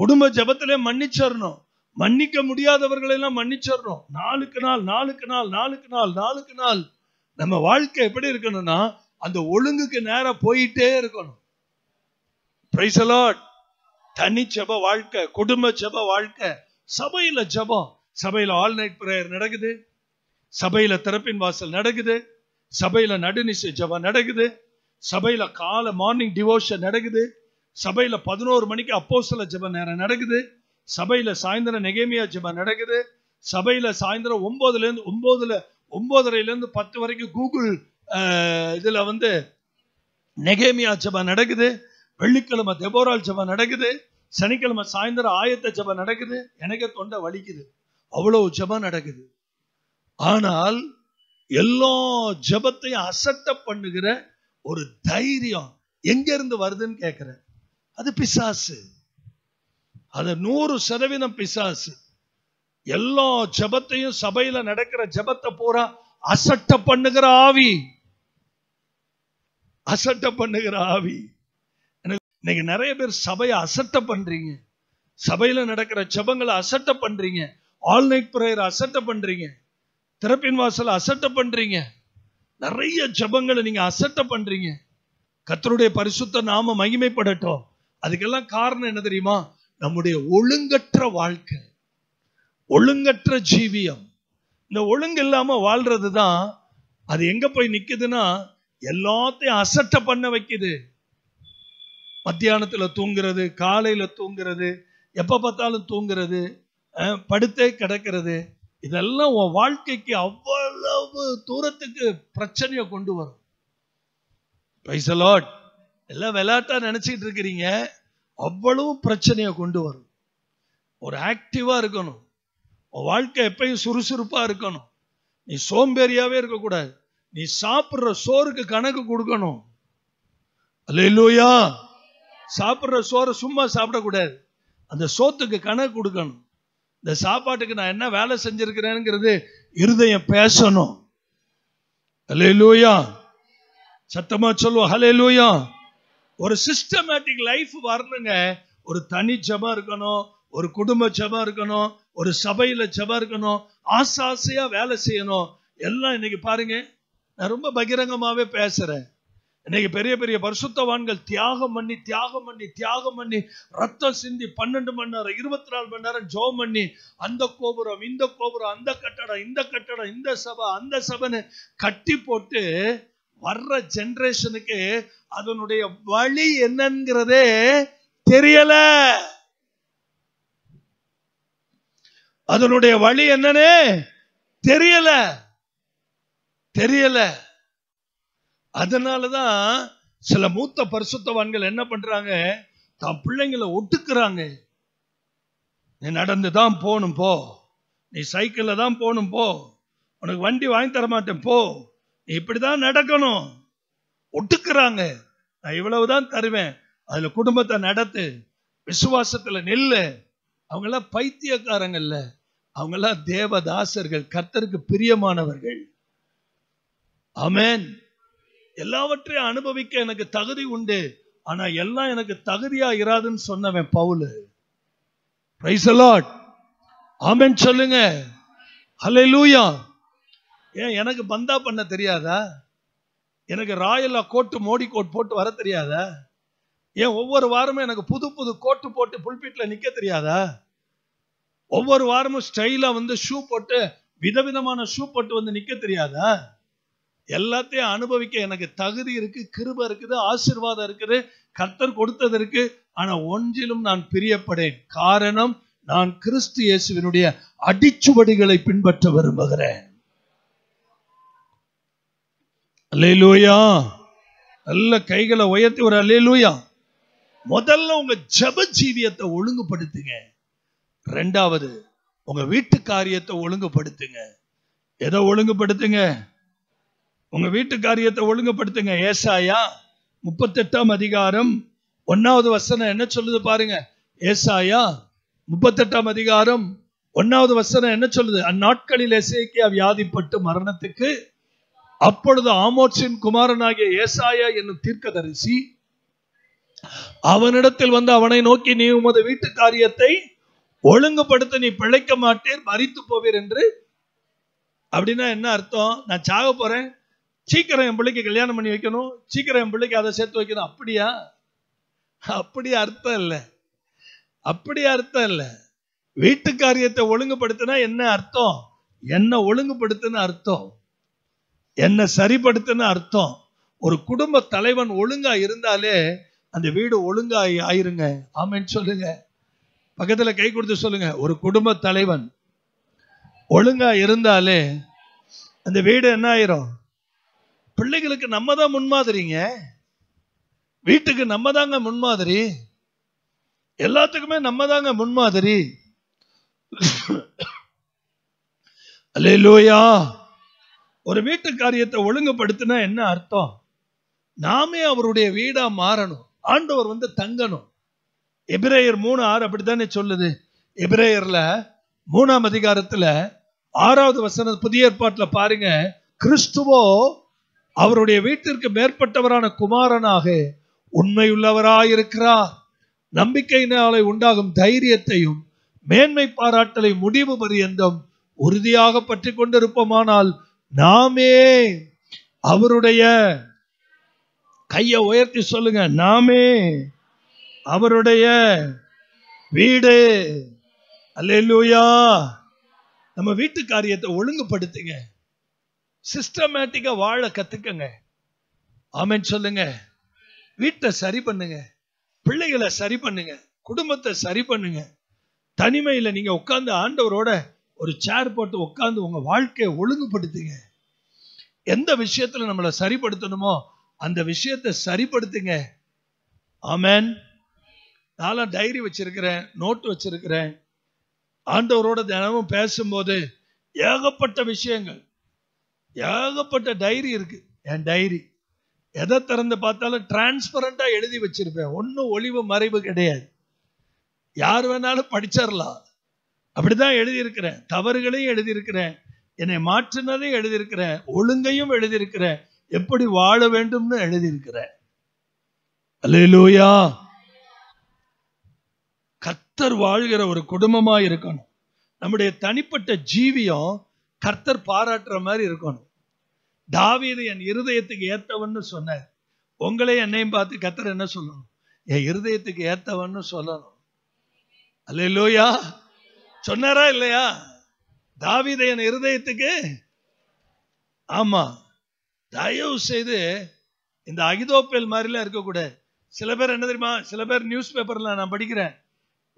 குடும்ப ஜபத்தில் மன்னிச்சிடணும் மன்னிக்க முடியாதவர்களெல்லாம் மன்னிச்சிடணும் நாளுக்கு நாள் நாளுக்கு நாள் நாளுக்கு நாள் நாளுக்கு நாள் நம்ம வாழ்க்கை எப்படி இருக்கணும்னா அந்த ஒழுங்குக்கு நேராக போயிட்டே இருக்கணும் தனி ஜப வாழ்க்கை குடும்ப ஜப வாழ்க்கை சபையில ஜபம் சபையில ஆல் நைட் பிரேயர் நடக்குது சபையில திறப்பின் வாசல் நடக்குது சபையில நடுநிசை ஜபம் நடக்குது சபையில கால மார்னிங் டிவோஷன் நடக்குது சபையில பதினோரு மணிக்கு அப்போ சில ஜப நேரம் நடக்குது சபையில சாயந்தரம் நெகேமியா ஜப நடக்குது சபையில சாயந்தரம் ஒன்பதுல இருந்து ஒன்பதுல ஒன்பதரைல இருந்து பத்து வரைக்கும் கூகுள் இதுல வந்து நெகேமியா ஜப நடக்குது வெள்ளிக்கிழமை தெபோரால் ஜபம் நடக்குது சனிக்கிழமை சாயந்தரம் ஆயத்த ஜபம் நடக்குது எனக்கு தொண்டை வலிக்குது அவ்வளவு ஜபம் நடக்குது ஆனால் எல்லா ஜபத்தையும் அசட்ட பண்ணுகிற ஒரு தைரியம் எங்க இருந்து வருதுன்னு கேட்கிற அது பிசாசு அது நூறு சதவீதம் பிசாசு எல்லா ஜபத்தையும் சபையில நடக்கிற ஜபத்தை பூரா அசட்ட பண்ணுகிற ஆவி அசட்ட பண்ணுகிற ஆவி இன்னைக்கு நிறைய பேர் சபையை அசட்ட பண்றீங்க சபையில நடக்கிற சபங்களை அசட்ட பண்றீங்க ஆல் நைட் ப்ரேயர் அசட்ட பண்றீங்க திறப்பின் வாசல் அசட்ட பண்றீங்க நிறைய ஜபங்களை நீங்க அசட்ட பண்றீங்க கத்தருடைய பரிசுத்த நாம மகிமைப்படட்டும் அதுக்கெல்லாம் காரணம் என்ன தெரியுமா நம்முடைய ஒழுங்கற்ற வாழ்க்கை ஒழுங்கற்ற ஜீவியம் இந்த ஒழுங்கு இல்லாம வாழ்றது தான் அது எங்க போய் நிக்குதுன்னா எல்லாத்தையும் அசட்ட பண்ண வைக்குது மத்தியானத்தில் தூங்குறது காலையில் தூங்குறது எப்போ பார்த்தாலும் தூங்குறது படுத்தே கிடக்கிறது இதெல்லாம் உன் வாழ்க்கைக்கு அவ்வளவு தூரத்துக்கு பிரச்சனையை கொண்டு வரும் பைசலாட் எல்லாம் விளையாட்டா நினச்சிக்கிட்டு இருக்கிறீங்க அவ்வளவு பிரச்சனையை கொண்டு வரும் ஒரு ஆக்டிவாக இருக்கணும் உன் வாழ்க்கை எப்பயும் சுறுசுறுப்பாக இருக்கணும் நீ சோம்பேறியாவே இருக்கக்கூடாது நீ சாப்பிட்ற சோறுக்கு கணக்கு கொடுக்கணும் அல்லையா சாப்பிட்ற சோறு சும்மா சாப்பிடக்கூடாது அந்த சோத்துக்கு கணக்கு கொடுக்கணும் இந்த சாப்பாட்டுக்கு நான் என்ன வேலை செஞ்சிருக்கிறேங்கிறது இருதயம் பேசணும் ஹலே லூயா சத்தமா சொல்லுவோம் ஹலே லூயா ஒரு சிஸ்டமேட்டிக் லைஃப் வரணுங்க ஒரு தனி ஜபம் இருக்கணும் ஒரு குடும்ப ஜபம் இருக்கணும் ஒரு சபையில ஜபம் இருக்கணும் ஆசை ஆசையா வேலை செய்யணும் எல்லாம் இன்னைக்கு பாருங்க நான் ரொம்ப பகிரங்கமாவே பேசுறேன் இன்னைக்கு பெரிய பெரிய பரிசுத்தவான்கள் தியாகம் பண்ணி தியாகம் பண்ணி தியாகம் பண்ணி ரத்தம் சிந்தி பன்னெண்டு மணி நேரம் இருபத்தி நாலு மணி நேரம் ஜோ பண்ணி அந்த கோபுரம் இந்த கோபுரம் அந்த கட்டடம் இந்த கட்டடம் இந்த சபை அந்த சபைன்னு கட்டி போட்டு வர்ற ஜென்ரேஷனுக்கு அதனுடைய வழி என்னங்கிறதே தெரியல அதனுடைய வழி என்னன்னு தெரியல தெரியல அதனால தான் சில மூத்த பரிசுத்தவான்கள் என்ன பண்றாங்க தான் பிள்ளைங்களை ஒட்டுக்கிறாங்க நீ நடந்து தான் போகணும் போ நீ சைக்கிளில் தான் போகணும் போ உனக்கு வண்டி வாங்கி தர மாட்டேன் போ நீ இப்படி தான் நடக்கணும் ஒட்டுக்கிறாங்க நான் இவ்வளவு தான் தருவேன் அதில் குடும்பத்தை நடத்து விசுவாசத்தில் நெல்லு அவங்களாம் பைத்தியக்காரங்கள்ல அவங்களாம் தேவதாசர்கள் கர்த்தருக்கு பிரியமானவர்கள் அமேன் எல்லாவற்றையும் அனுபவிக்க எனக்கு தகுதி உண்டு ஆனா எல்லாம் எனக்கு தகுதியா இராதுன்னு சொன்னவன் பவுலு ஆமென் சொல்லுங்க ஹலே லூயா ஏன் எனக்கு பந்தா பண்ண தெரியாதா எனக்கு ராயலா கோட்டு மோடி கோட் போட்டு வர தெரியாதா ஏன் ஒவ்வொரு வாரமும் எனக்கு புது புது கோட்டு போட்டு புல்பீட்டில் நிற்க தெரியாதா ஒவ்வொரு வாரமும் ஸ்டைலாக வந்து ஷூ போட்டு விதவிதமான ஷூ போட்டு வந்து நிற்க தெரியாதா எல்லாத்தையும் அனுபவிக்க எனக்கு தகுதி இருக்கு கிருப இருக்குது ஆசிர்வாதம் இருக்குது கர்த்தர் கொடுத்தது இருக்கு ஆனா ஒன்றிலும் நான் பிரியப்படேன் காரணம் நான் கிறிஸ்து இயேசுவினுடைய அடிச்சுவடிகளை பின்பற்ற விரும்புகிறேன் அலையிலூயா நல்ல கைகளை உயர்த்தி ஒரு அலையிலூயா முதல்ல உங்க ஜப ஜீவியத்தை ஒழுங்குபடுத்துங்க ரெண்டாவது உங்க வீட்டு காரியத்தை ஒழுங்குபடுத்துங்க எதை ஒழுங்குபடுத்துங்க உங்க வீட்டு காரியத்தை ஒழுங்குபடுத்துங்க ஏசாயா முப்பத்தெட்டாம் அதிகாரம் ஒன்னாவது வசனம் என்ன சொல்லுது பாருங்க ஏசாயா முப்பத்தெட்டாம் அதிகாரம் ஒன்னாவது வசனம் என்ன சொல்லுது அந்நாட்களில் எசேக்கியா வியாதிப்பட்டு மரணத்துக்கு அப்பொழுது ஆமோட்சின் குமாரனாகிய ஏசாயா என்னும் தீர்க்கதரிசி அவனிடத்தில் வந்து அவனை நோக்கி நீ உமது வீட்டு காரியத்தை ஒழுங்குபடுத்த நீ பிழைக்க மாட்டேன் மறித்து போவீர் என்று அப்படின்னா என்ன அர்த்தம் நான் சாக போறேன் சீக்கிரம் என் பிள்ளைக்கு கல்யாணம் பண்ணி வைக்கணும் சீக்கிரம் என் பிள்ளைக்கு அதை சேர்த்து வைக்கணும் அப்படியா அப்படி அர்த்தம் இல்லை அப்படி அர்த்தம் இல்லை வீட்டு காரியத்தை ஒழுங்குபடுத்தினா என்ன அர்த்தம் என்ன ஒழுங்குபடுத்துன்னு அர்த்தம் என்ன சரிபடுத்துன அர்த்தம் ஒரு குடும்ப தலைவன் ஒழுங்கா இருந்தாலே அந்த வீடு ஒழுங்கா ஆயிருங்க ஆமேன்னு சொல்லுங்க பக்கத்துல கை கொடுத்து சொல்லுங்க ஒரு குடும்ப தலைவன் ஒழுங்கா இருந்தாலே அந்த வீடு என்ன ஆயிரும் பிள்ளைகளுக்கு நம்ம தான் முன்மாதிரிங்க வீட்டுக்கு நம்ம தாங்க முன்மாதிரி எல்லாத்துக்குமே நம்ம தாங்க முன்மாதிரி அலே ஒரு வீட்டு காரியத்தை ஒழுங்குபடுத்தினா என்ன அர்த்தம் நாமே அவருடைய வீடா மாறணும் ஆண்டவர் வந்து தங்கணும் எபிரேயர் மூணு ஆறு அப்படித்தானே சொல்லுது எபிரேயர்ல மூணாம் அதிகாரத்துல ஆறாவது வசன புதிய ஏற்பாட்டில் பாருங்க கிறிஸ்துவோ அவருடைய வீட்டிற்கு மேற்பட்டவரான குமாரனாக உண்மையுள்ளவராயிருக்கிறார் நம்பிக்கையினாலே உண்டாகும் தைரியத்தையும் மேன்மை பாராட்டலை முடிவு பரியந்தம் உறுதியாக பற்றி கொண்டிருப்போமானால் நாமே அவருடைய கையை உயர்த்தி சொல்லுங்க நாமே அவருடைய வீடு அல்லூயா நம்ம வீட்டு காரியத்தை ஒழுங்குபடுத்துங்க சிஸ்டமேட்டிக்கா வாழ கத்துக்கங்க ஆமேன்னு சொல்லுங்க வீட்டை சரி பண்ணுங்க பிள்ளைகளை சரி பண்ணுங்க குடும்பத்தை சரி பண்ணுங்க தனிமையில நீங்க உட்காந்து ஆண்டவரோட ஒரு சேர் போட்டு உட்காந்து உங்க வாழ்க்கையை ஒழுங்குபடுத்துங்க எந்த விஷயத்துல நம்மளை சரிப்படுத்தணுமோ அந்த விஷயத்தை சரிப்படுத்துங்க ஆமேன் நான் டைரி வச்சிருக்கிறேன் நோட் வச்சிருக்கிறேன் ஆண்டவரோட தினமும் பேசும்போது ஏகப்பட்ட விஷயங்கள் ஏகப்பட்ட டைரி இருக்கு என் டைரி எதை திறந்து பார்த்தாலும் டிரான்ஸ்பரண்டா எழுதி வச்சிருப்பேன் ஒன்றும் ஒளிவு மறைவு கிடையாது யார் வேணாலும் படிச்சிடலாம் அப்படிதான் எழுதியிருக்கிறேன் தவறுகளையும் எழுதியிருக்கிறேன் என்னை மாற்றினதையும் எழுதியிருக்கிறேன் ஒழுங்கையும் எழுதியிருக்கிறேன் எப்படி வாழ வேண்டும்னு எழுதியிருக்கிறேன் அல்லூயா கத்தர் வாழ்கிற ஒரு குடும்பமா இருக்கணும் நம்முடைய தனிப்பட்ட ஜீவியம் கர்த்தர் பாராட்டுற மாதிரி இருக்கணும் தாவீது என் இருதயத்துக்கு ஏற்றவன்னு சொன்னார் உங்களே என்னையும் பார்த்து கர்த்தர் என்ன சொல்லணும் என் இருதயத்துக்கு ஏற்றவன்னு சொல்லணும் அல்லையா சொன்னாரா இல்லையா தாவீது என் இருதயத்துக்கு ஆமா தயவு செய்து இந்த அகிதோப்பேல் மாதிரிலாம் இருக்கக்கூடாது சில பேர் என்ன தெரியுமா சில பேர் நியூஸ் பேப்பரில் நான் படிக்கிறேன்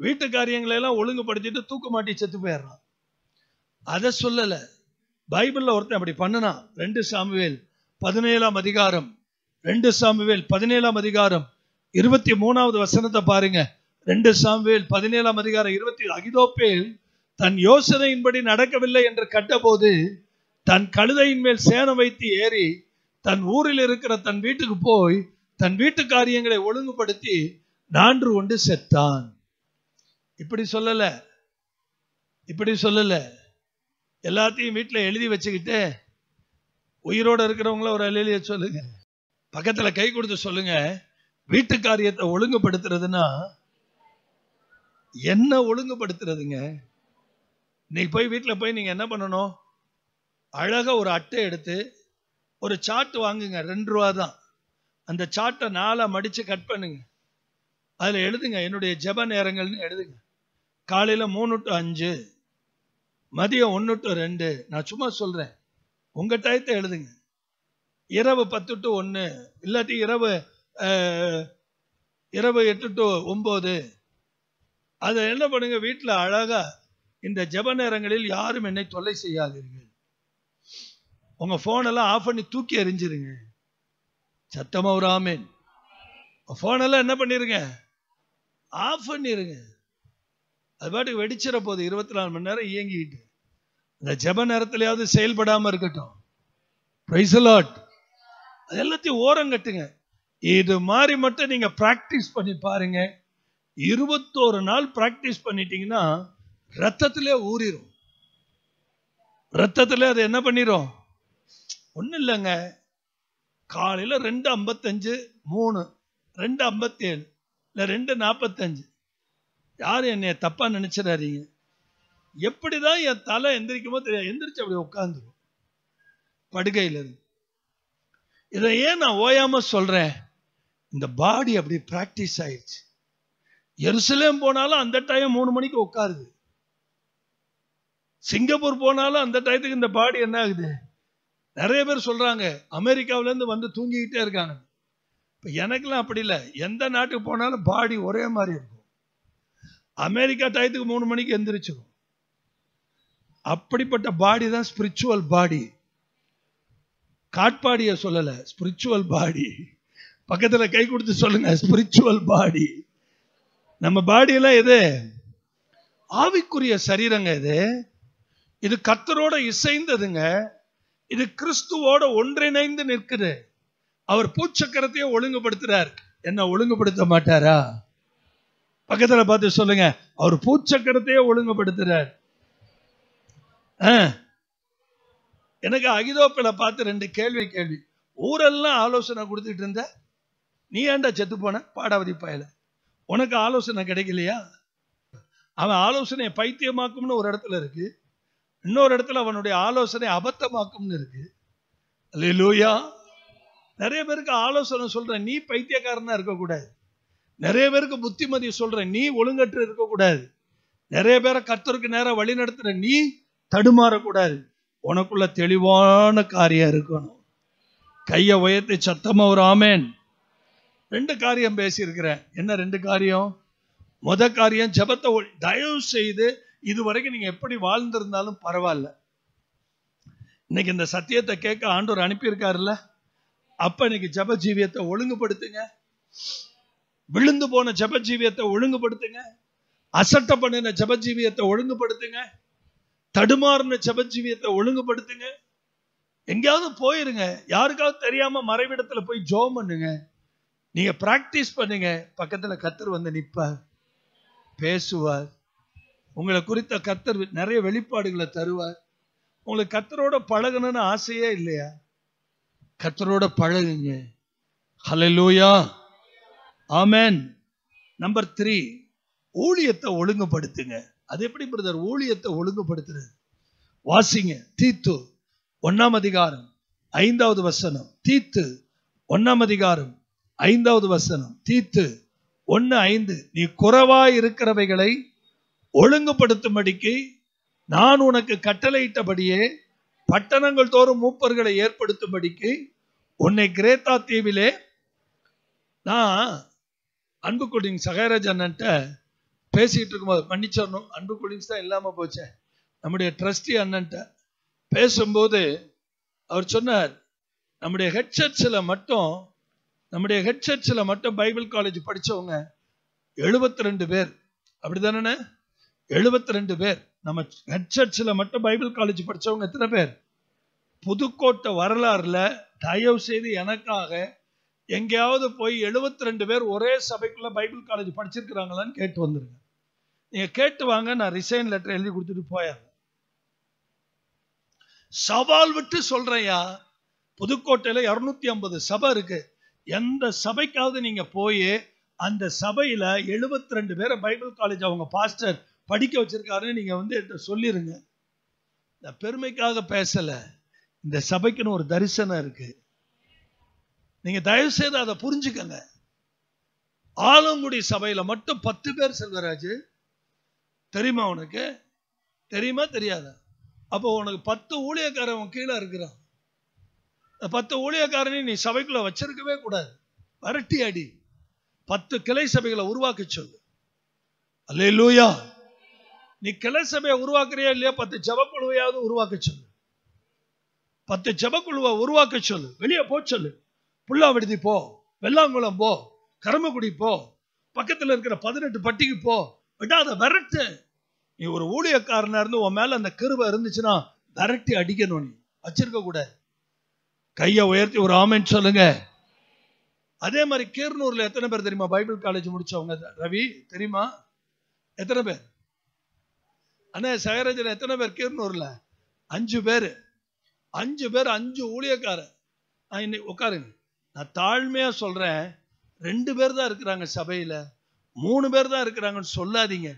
வீட்டு காரியங்களை எல்லாம் ஒழுங்குபடுத்திட்டு தூக்கு மாட்டி செத்து போயிடுறான் அதை சொல்லலை பைபிளில் ஒருத்தன் அப்படி பண்ணனா ரெண்டு சாமுவேல் பதினேழாம் அதிகாரம் ரெண்டு சாமுவேல் பதினேழாம் அதிகாரம் இருபத்தி மூணாவது வசனத்தை பாருங்க ரெண்டு சாமுவேல் பதினேழாம் அதிகாரம் இருபத்தி அகிதோப்பேல் தன் யோசனையின்படி நடக்கவில்லை என்று கட்டபோது தன் கழுதையின் மேல் சேனம் வைத்து ஏறி தன் ஊரில் இருக்கிற தன் வீட்டுக்கு போய் தன் வீட்டு காரியங்களை ஒழுங்குபடுத்தி நான்று கொண்டு செத்தான் இப்படி சொல்லல இப்படி சொல்லலை எல்லாத்தையும் வீட்டில் எழுதி வச்சுக்கிட்டு உயிரோடு இருக்கிறவங்கள ஒரு அலையிலேயே சொல்லுங்க பக்கத்தில் கை கொடுத்து சொல்லுங்க வீட்டு காரியத்தை ஒழுங்குபடுத்துறதுன்னா என்ன ஒழுங்குபடுத்துறதுங்க இன்னைக்கு போய் வீட்டில் போய் நீங்கள் என்ன பண்ணணும் அழகாக ஒரு அட்டை எடுத்து ஒரு சாட்டு வாங்குங்க ரெண்டு ரூபா தான் அந்த சாட்டை நாளாக மடித்து கட் பண்ணுங்க அதில் எழுதுங்க என்னுடைய ஜப நேரங்கள்னு எழுதுங்க காலையில் மூணு டு அஞ்சு மதியம் ஒன்று டு ரெண்டு நான் சும்மா சொல்கிறேன் உங்கள் டயத்தை எழுதுங்க இரவு பத்து டு ஒன்று இல்லாட்டி இரவு இரவு எட்டு டு ஒம்பது அதை என்ன பண்ணுங்க வீட்டில் அழகாக இந்த ஜப நேரங்களில் யாரும் என்னை தொல்லை செய்யாதீர்கள் உங்கள் ஃபோனெல்லாம் ஆஃப் பண்ணி தூக்கி எறிஞ்சிருங்க சத்தமாக ஒரு ஆமேன் ஃபோனெல்லாம் என்ன பண்ணிருங்க ஆஃப் பண்ணிருங்க அது பாட்டுக்கு வெடிச்சிட போகுது இருபத்தி நாலு மணி நேரம் இயங்கிக்கிட்டு இந்த ஜப நேரத்திலேயாவது செயல்படாமல் இருக்கட்டும் பிரைசலாட் அது எல்லாத்தையும் ஓரம் கட்டுங்க இது மாதிரி மட்டும் நீங்கள் ப்ராக்டிஸ் பண்ணி பாருங்க இருபத்தோரு நாள் ப்ராக்டிஸ் பண்ணிட்டீங்கன்னா ரத்தத்திலே ஊறிடும் ரத்தத்தில் அது என்ன பண்ணிடும் ஒன்றும் இல்லைங்க காலையில் ரெண்டு ஐம்பத்தஞ்சு மூணு ரெண்டு ஐம்பத்தேழு இல்லை ரெண்டு நாற்பத்தஞ்சு யார் என்னைய தப்பாக நினச்சிடாதீங்க எப்படிதான் என் தலை எந்திரிக்குமோ தெரியாது எந்திரிச்சு அப்படி உட்காந்துரும் படுகையில இருந்து இதை ஏன் நான் ஓயாம சொல்றேன் இந்த பாடி அப்படி பிராக்டிஸ் ஆயிடுச்சு எருசலேம் போனாலும் அந்த டைம் மூணு மணிக்கு உட்காருது சிங்கப்பூர் போனாலும் அந்த டயத்துக்கு இந்த பாடி என்ன ஆகுது நிறைய பேர் சொல்றாங்க இருந்து வந்து தூங்கிக்கிட்டே இருக்காங்க இப்போ எனக்கெல்லாம் அப்படி இல்லை எந்த நாட்டுக்கு போனாலும் பாடி ஒரே மாதிரி இருக்கும் அமெரிக்கா டயத்துக்கு மூணு மணிக்கு எந்திரிச்சிடும் அப்படிப்பட்ட பாடி தான் ஸ்பிரிச்சுவல் பாடி காட்பாடியை சொல்லலை ஸ்பிரிச்சுவல் பாடி பக்கத்தில் கை கொடுத்து சொல்லுங்க ஸ்பிரிச்சுவல் பாடி நம்ம பாடியெல்லாம் எது ஆவிக்குரிய சரீரங்க இது இது கத்தரோட இசைந்ததுங்க இது கிறிஸ்துவோட ஒன்றிணைந்து நிற்குது அவர் பூச்சக்கரத்தையே ஒழுங்குபடுத்துறார் என்ன ஒழுங்குபடுத்த மாட்டாரா பக்கத்தில் பார்த்து சொல்லுங்க அவர் பூச்சக்கரத்தையே ஒழுங்குபடுத்துறார் எனக்கு அகிதோப்பில பார்த்து ரெண்டு கேள்வி கேள்வி ஊரெல்லாம் ஆலோசனை கொடுத்துட்டு இருந்த நீ ஏண்டா செத்து போன பாடாவதி பயல உனக்கு ஆலோசனை கிடைக்கலையா அவன் ஆலோசனையை பைத்தியமாக்கும்னு ஒரு இடத்துல இருக்கு இன்னொரு இடத்துல அவனுடைய ஆலோசனை அபத்தமாக்கும்னு இருக்கு லூயா நிறைய பேருக்கு ஆலோசனை சொல்ற நீ பைத்தியக்காரனா இருக்கக்கூடாது நிறைய பேருக்கு புத்திமதி சொல்ற நீ ஒழுங்கற்று இருக்கக்கூடாது நிறைய பேரை கத்தருக்கு நேரம் வழி நடத்துற நீ தடுமாறக்கூடாது உனக்குள்ள தெளிவான காரியம் இருக்கணும் கையை உயர்த்தி சத்தமாக ஒரு ஆமேன் ரெண்டு காரியம் பேசியிருக்கிறேன் என்ன ரெண்டு காரியம் முத காரியம் ஜபத்தை தயவு செய்து இதுவரைக்கும் நீங்க நீங்கள் எப்படி வாழ்ந்திருந்தாலும் பரவாயில்ல இன்னைக்கு இந்த சத்தியத்தை கேட்க ஆண்டோர் அனுப்பியிருக்காருல்ல அப்ப இன்னைக்கு ஜப ஜீவியத்தை ஒழுங்குபடுத்துங்க விழுந்து போன ஜபஜீவியத்தை ஜீவியத்தை ஒழுங்குபடுத்துங்க அசட்ட பண்ணின ஜபஜீவியத்தை ஒழுங்குபடுத்துங்க தடுமாறின ஜபஜீவியத்தை ஒழுங்குபடுத்துங்க எங்கேயாவது போயிருங்க யாருக்காவது தெரியாம மறைவிடத்துல போய் ஜோம் பண்ணுங்க நீங்க பிராக்டிஸ் பண்ணுங்க பக்கத்துல கத்தர் வந்து நிற்பார் பேசுவார் உங்களை குறித்த கத்தர் நிறைய வெளிப்பாடுகளை தருவார் உங்களுக்கு கத்தரோட பழகணும்னு ஆசையே இல்லையா கத்தரோட பழகுங்க ஹலலூயா ஆமேன் நம்பர் த்ரீ ஊழியத்தை ஒழுங்குபடுத்துங்க அது எப்படி பிரதர் ஊழியத்தை ஒழுங்குபடுத்துறது வாசிங்க தீத்து ஒன்னாம் அதிகாரம் ஐந்தாவது வசனம் தீத்து ஒன்னாம் அதிகாரம் ஐந்தாவது வசனம் தீத்து ஒன்று ஐந்து நீ குறைவாய் இருக்கிறவைகளை ஒழுங்குபடுத்தும்படிக்கு நான் உனக்கு கட்டளையிட்டபடியே பட்டணங்கள் தோறும் மூப்பர்களை ஏற்படுத்தும்படிக்கு உன்னை கிரேத்தா தீவிலே நான் அன்பு கொடிங்க சகைராஜ் அண்ணன்ட்ட பேசிக்கிட்டு இருக்கும்போது மன்னிச்சிடணும் அன்பு கொலிங்ஸ் தான் இல்லாமல் போச்சேன் நம்முடைய ட்ரஸ்டி அண்ணன்ட்ட பேசும்போது அவர் சொன்னார் நம்முடைய ஹெட்சர்ச்சில் மட்டும் நம்முடைய ஹெட்சர்ச்சில் மட்டும் பைபிள் காலேஜ் படித்தவங்க எழுபத்தி ரெண்டு பேர் அப்படி தானே எழுபத்தி ரெண்டு பேர் நம்ம ஹெட்சர்ச்சில் மட்டும் பைபிள் காலேஜ் படித்தவங்க எத்தனை பேர் புதுக்கோட்டை வரலாறில் தயவு செய்து எனக்காக எங்கேயாவது போய் எழுபத்தி ரெண்டு பேர் ஒரே சபைக்குள்ளே பைபிள் காலேஜ் படிச்சிருக்கிறாங்களான்னு கேட்டு வந்துடுங்க நீங்கள் கேட்டு வாங்க நான் ரிசைன் லெட்டர் எழுதி கொடுத்துட்டு போயாங்க சவால் விட்டு சொல்றையா புதுக்கோட்டையில் இரநூத்தி ஐம்பது சபை இருக்கு எந்த சபைக்காவது நீங்கள் போய் அந்த சபையில் எழுபத்தி ரெண்டு பேரை பைபிள் காலேஜ் அவங்க பாஸ்டர் படிக்க வச்சிருக்காருன்னு நீங்கள் வந்து என்கிட்ட சொல்லிடுங்க நான் பெருமைக்காக பேசலை இந்த சபைக்குன்னு ஒரு தரிசனம் இருக்குது நீங்க தயவு செய்து அதை புரிஞ்சுக்கங்க ஆலங்குடி சபையில மட்டும் பத்து பேர் செல்வராஜ் தெரியுமா உனக்கு தெரியுமா தெரியாதா அப்போ உனக்கு பத்து ஊழியக்காரன் கீழே இருக்கிறான் பத்து ஊழியக்காரனையும் நீ சபைக்குள்ள வச்சிருக்கவே கூடாது வரட்டி அடி பத்து கிளை சபைகளை உருவாக்க சொல்லு அல்ல லூயா நீ கிளை சபையை உருவாக்குறியா இல்லையா பத்து ஜபக்குழுவையாவது உருவாக்க சொல்லு பத்து ஜபக்குழுவை உருவாக்க சொல்லு வெளியே போச்சொல்லு புல்லா போ வெள்ளாங்குளம் போ கருமக்குடி போ பக்கத்தில் இருக்கிற பதினெட்டு பட்டிக்கு போ விடாத விரட்டு நீ ஒரு ஊழியக்காரனா இருந்து உன் மேல அந்த கருவை இருந்துச்சுன்னா விரட்டி அடிக்கணும் நீ வச்சிருக்க கூட கையை உயர்த்தி ஒரு ஆமைன்னு சொல்லுங்க அதே மாதிரி கீர்னூர்ல எத்தனை பேர் தெரியுமா பைபிள் காலேஜ் முடிச்சவங்க ரவி தெரியுமா எத்தனை பேர் அண்ணா சகரஜன் எத்தனை பேர் கீர்னூர்ல அஞ்சு பேர் அஞ்சு பேர் அஞ்சு ஊழியக்காரன் உட்காருங்க நான் தாழ்மையாக சொல்கிறேன் ரெண்டு பேர் தான் இருக்கிறாங்க சபையில் மூணு பேர் தான் இருக்கிறாங்கன்னு சொல்லாதீங்க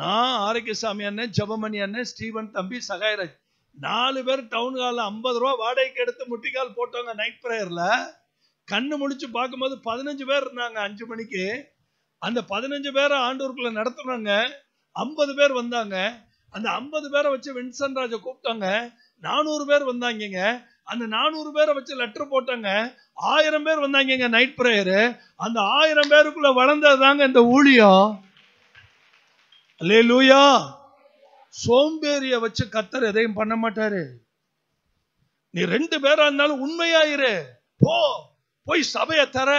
நான் ஆரோக்கியசாமி அண்ணன் ஜபமணி அண்ணன் ஸ்டீவன் தம்பி சகாயராஜ் நாலு பேர் டவுன் ஹாலில் ஐம்பது ரூபா வாடகைக்கு எடுத்து முட்டிக்கால் போட்டவங்க நைட் ப்ரேயரில் கண்ணு முடிச்சு பார்க்கும்போது பதினஞ்சு பேர் இருந்தாங்க அஞ்சு மணிக்கு அந்த பதினஞ்சு பேரை ஆண்டூருக்குள்ள நடத்துனாங்க ஐம்பது பேர் வந்தாங்க அந்த ஐம்பது பேரை வச்சு வின்சன் ராஜை கூப்பிட்டாங்க நானூறு பேர் வந்தாங்கங்க அந்த நானூறு பேரை வச்சு லெட்டர் போட்டாங்க ஆயிரம் பேர் வந்தாங்க எங்க நைட் ப்ரேயரு அந்த ஆயிரம் பேருக்குள்ள வளர்ந்தது தாங்க இந்த ஊழியம் அல்லே லூயா சோம்பேறிய வச்சு கத்தர் எதையும் பண்ண மாட்டாரு நீ ரெண்டு பேரா இருந்தாலும் உண்மையாயிரு போ போய் சபையை தர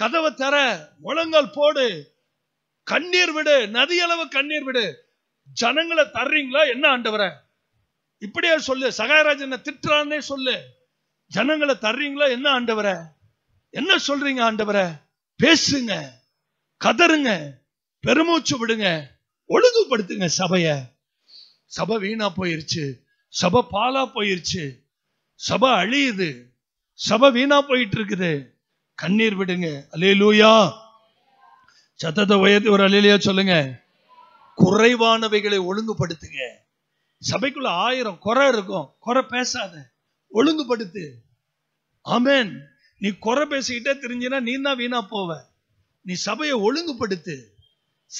கதவை தர முழங்கால் போடு கண்ணீர் விடு நதியளவு கண்ணீர் விடு ஜனங்களை தர்றீங்களா என்ன ஆண்டவர இப்படியே சொல்லு சகாயராஜனை திட்டுறான்னே சொல்லு ஜனங்களை தர்றீங்களா என்ன ஆண்டவரை என்ன சொல்றீங்க ஆண்டவரை பேசுங்க கதருங்க பெருமூச்சு விடுங்க ஒழுங்குபடுத்துங்க சபைய சபை வீணா போயிருச்சு சபை பாலா போயிருச்சு சபை அழியுது சபை வீணா போயிட்டு இருக்குது கண்ணீர் விடுங்க அலே லூயா சத்தத்தை உயர்த்தி ஒரு அலையிலையா சொல்லுங்க குறைவானவைகளை ஒழுங்குபடுத்துங்க சபைக்குள்ள ஆயிரம் குறை இருக்கும் குறை பேசாத ஒழுங்குபடுத்து ஆமேன் நீ குறை பேசிக்கிட்டே தெரிஞ்சுனா நீ தான் வீணா போவ நீ சபையை ஒழுங்குபடுத்து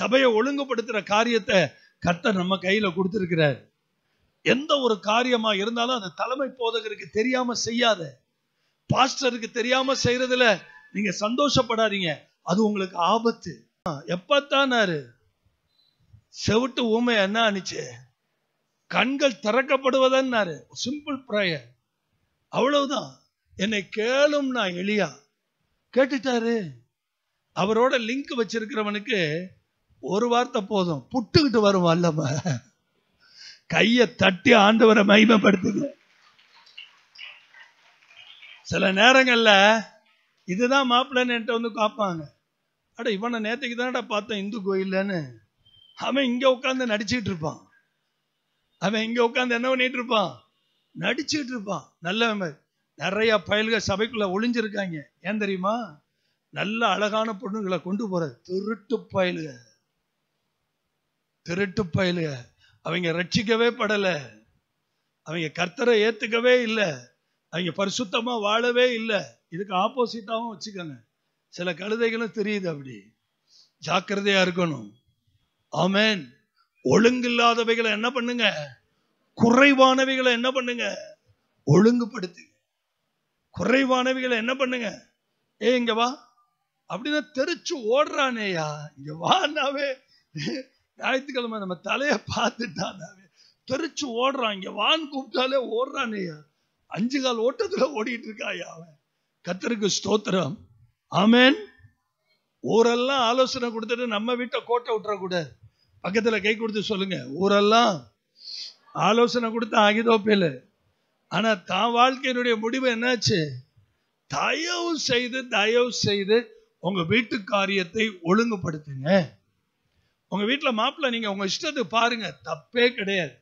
சபையை ஒழுங்குபடுத்துற காரியத்தை கர்த்தர் நம்ம கையில் கொடுத்துருக்கிறார் எந்த ஒரு காரியமா இருந்தாலும் அந்த தலைமை போதகருக்கு தெரியாமல் செய்யாத பாஸ்டருக்கு தெரியாமல் செய்யறதுல நீங்க சந்தோஷப்படாதீங்க அது உங்களுக்கு ஆபத்து எப்பத்தானாரு செவிட்டு ஊமை என்ன ஆனிச்சு கண்கள் திறக்கப்படுவதன்னாரு சிம்பிள் ப்ரேயர் அவ்வளவுதான் என்னை கேளும் நான் எளியா கேட்டுட்டாரு அவரோட லிங்க் வச்சிருக்கிறவனுக்கு ஒரு வார்த்தை போதும் புட்டுக்கிட்டு வரும் அல்லம கையை தட்டி ஆண்டவரை மகிமைப்படுத்துங்க சில நேரங்களில் இதுதான் மாப்பிள்ளன்னு வந்து காப்பாங்க அட இவனை நேற்றுக்கு தானடா பார்த்தேன் இந்து கோயில்லன்னு அவன் இங்கே உட்காந்து நடிச்சிட்டு இருப்பான் அவன் இங்கே உட்காந்து என்ன பண்ணிட்டு இருப்பான் நடிச்சுட்டு இருப்பான் நல்ல நிறைய பயல்கள் சபைக்குள்ள ஒளிஞ்சிருக்காங்க ஏன் தெரியுமா நல்ல அழகான பொண்ணுங்களை கொண்டு போற திருட்டு பயலுக திருட்டு பயலுக அவங்க ரட்சிக்கவே படலை அவங்க கர்த்தரை ஏத்துக்கவே இல்லை அவங்க பரிசுத்தமா வாழவே இல்லை இதுக்கு ஆப்போசிட்டாகவும் வச்சுக்கோங்க சில கழுதைகளும் தெரியுது அப்படி ஜாக்கிரதையா இருக்கணும் ஆமேன் இல்லாதவைகளை என்ன பண்ணுங்க குறைவானவைகளை என்ன பண்ணுங்க ஒழுங்குபடுத்து குறைவானவைகளை என்ன பண்ணுங்க ஏ இங்க வா அப்படின்னா தெரிச்சு ஓடுறானேயா இங்க வானாவே ஞாயிற்றுக்கிழமை நம்ம தலைய பார்த்துட்டானாவே தெரிச்சு ஓடுறான் இங்க வான் கூப்பிட்டாலே ஓடுறானேயா அஞ்சு கால் ஓட்டத்துல ஓடிட்டு இருக்காயா அவன் கத்தருக்கு ஸ்தோத்திரம் ஆமேன் ஊரெல்லாம் ஆலோசனை கொடுத்துட்டு நம்ம வீட்டை கோட்டை விட்டுற கூட பக்கத்தில் கை கொடுத்து சொல்லுங்க ஊரெல்லாம் ஆலோசனை கொடுத்த ஆகிதோப்பையில் ஆனால் தான் வாழ்க்கையினுடைய முடிவு என்னாச்சு தயவு செய்து தயவு செய்து உங்கள் வீட்டு காரியத்தை ஒழுங்குபடுத்துங்க உங்கள் வீட்டில் மாப்பிள்ளை நீங்கள் உங்கள் இஷ்டத்துக்கு பாருங்கள் தப்பே கிடையாது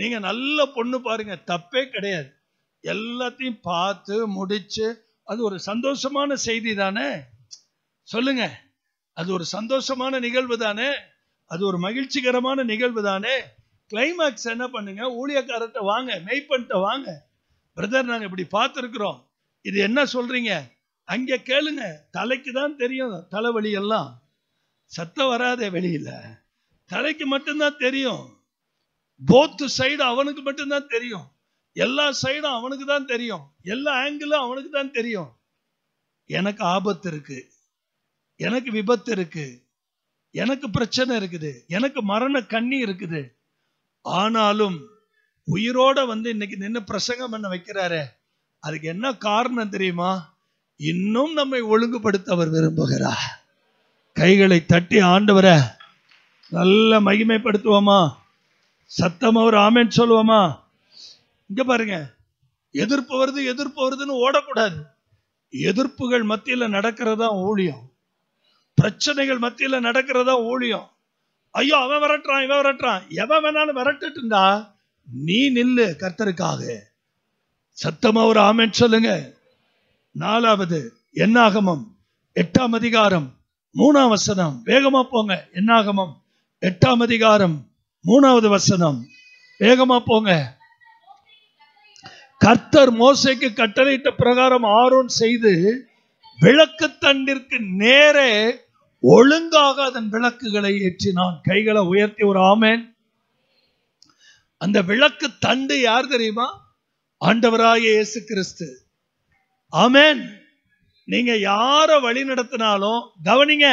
நீங்கள் நல்ல பொண்ணு பாருங்கள் தப்பே கிடையாது எல்லாத்தையும் பார்த்து முடித்து அது ஒரு சந்தோஷமான செய்தி தானே சொல்லுங்க அது ஒரு சந்தோஷமான நிகழ்வு தானே அது ஒரு மகிழ்ச்சிகரமான நிகழ்வு தானே கிளைமேக்ஸ் என்ன பண்ணுங்க ஊழியக்காரர்கிட்ட வாங்க மெய்ப்பன்ட்ட வாங்க பிரதர் நாங்கள் இப்படி பார்த்துருக்குறோம் இது என்ன சொல்றீங்க அங்கே கேளுங்க தலைக்கு தான் தெரியும் தலைவலி எல்லாம் சத்தம் வராதே வெளியில தலைக்கு மட்டும்தான் தெரியும் போத்து சைடு அவனுக்கு மட்டும்தான் தெரியும் எல்லா சைடும் அவனுக்கு தான் தெரியும் எல்லா ஆங்கிளும் அவனுக்கு தான் தெரியும் எனக்கு ஆபத்து இருக்கு எனக்கு விபத்து இருக்கு எனக்கு பிரச்சனை இருக்குது எனக்கு மரண கண்ணி இருக்குது ஆனாலும் உயிரோட வந்து இன்னைக்கு நின்று பிரசங்கம் பண்ண வைக்கிறாரு அதுக்கு என்ன காரணம் தெரியுமா இன்னும் நம்மை ஒழுங்குபடுத்த அவர் விரும்புகிறார் கைகளை தட்டி ஆண்டவரை நல்ல மகிமைப்படுத்துவோமா சத்தமாக ஒரு ஆமேன்னு சொல்லுவோமா இங்க பாருங்க எதிர்ப்பு வருது எதிர்ப்பு வருதுன்னு ஓடக்கூடாது எதிர்ப்புகள் மத்தியில் நடக்கிறதா ஊழியம் பிரச்சனைகள் மத்தியில் நடக்கிறதா ஊழியம் ஐயோ அவன் விரட்டுறான் இவன் விரட்டுறான் எவன் வேணாலும் இருந்தா நீ நில்லு கர்த்தருக்காக சத்தமா ஒரு ஆமேன் சொல்லுங்க நாலாவது என்னாகமம் எட்டாம் அதிகாரம் மூணாம் வசனம் வேகமா போங்க என்னாகமம் எட்டாம் அதிகாரம் மூணாவது வசனம் வேகமா போங்க கர்த்தர் மோசைக்கு கட்டளையிட்ட பிரகாரம் ஆரோன் செய்து விளக்கு தண்டிற்கு நேரே ஒழுங்காக அதன் விளக்குகளை ஏற்றி நான் கைகளை உயர்த்தி ஒரு ஆமேன் அந்த விளக்கு தண்டு யார் தெரியுமா ஆண்டவராய இயேசு கிறிஸ்து ஆமேன் நீங்க யார வழி நடத்தினாலும் கவனிங்க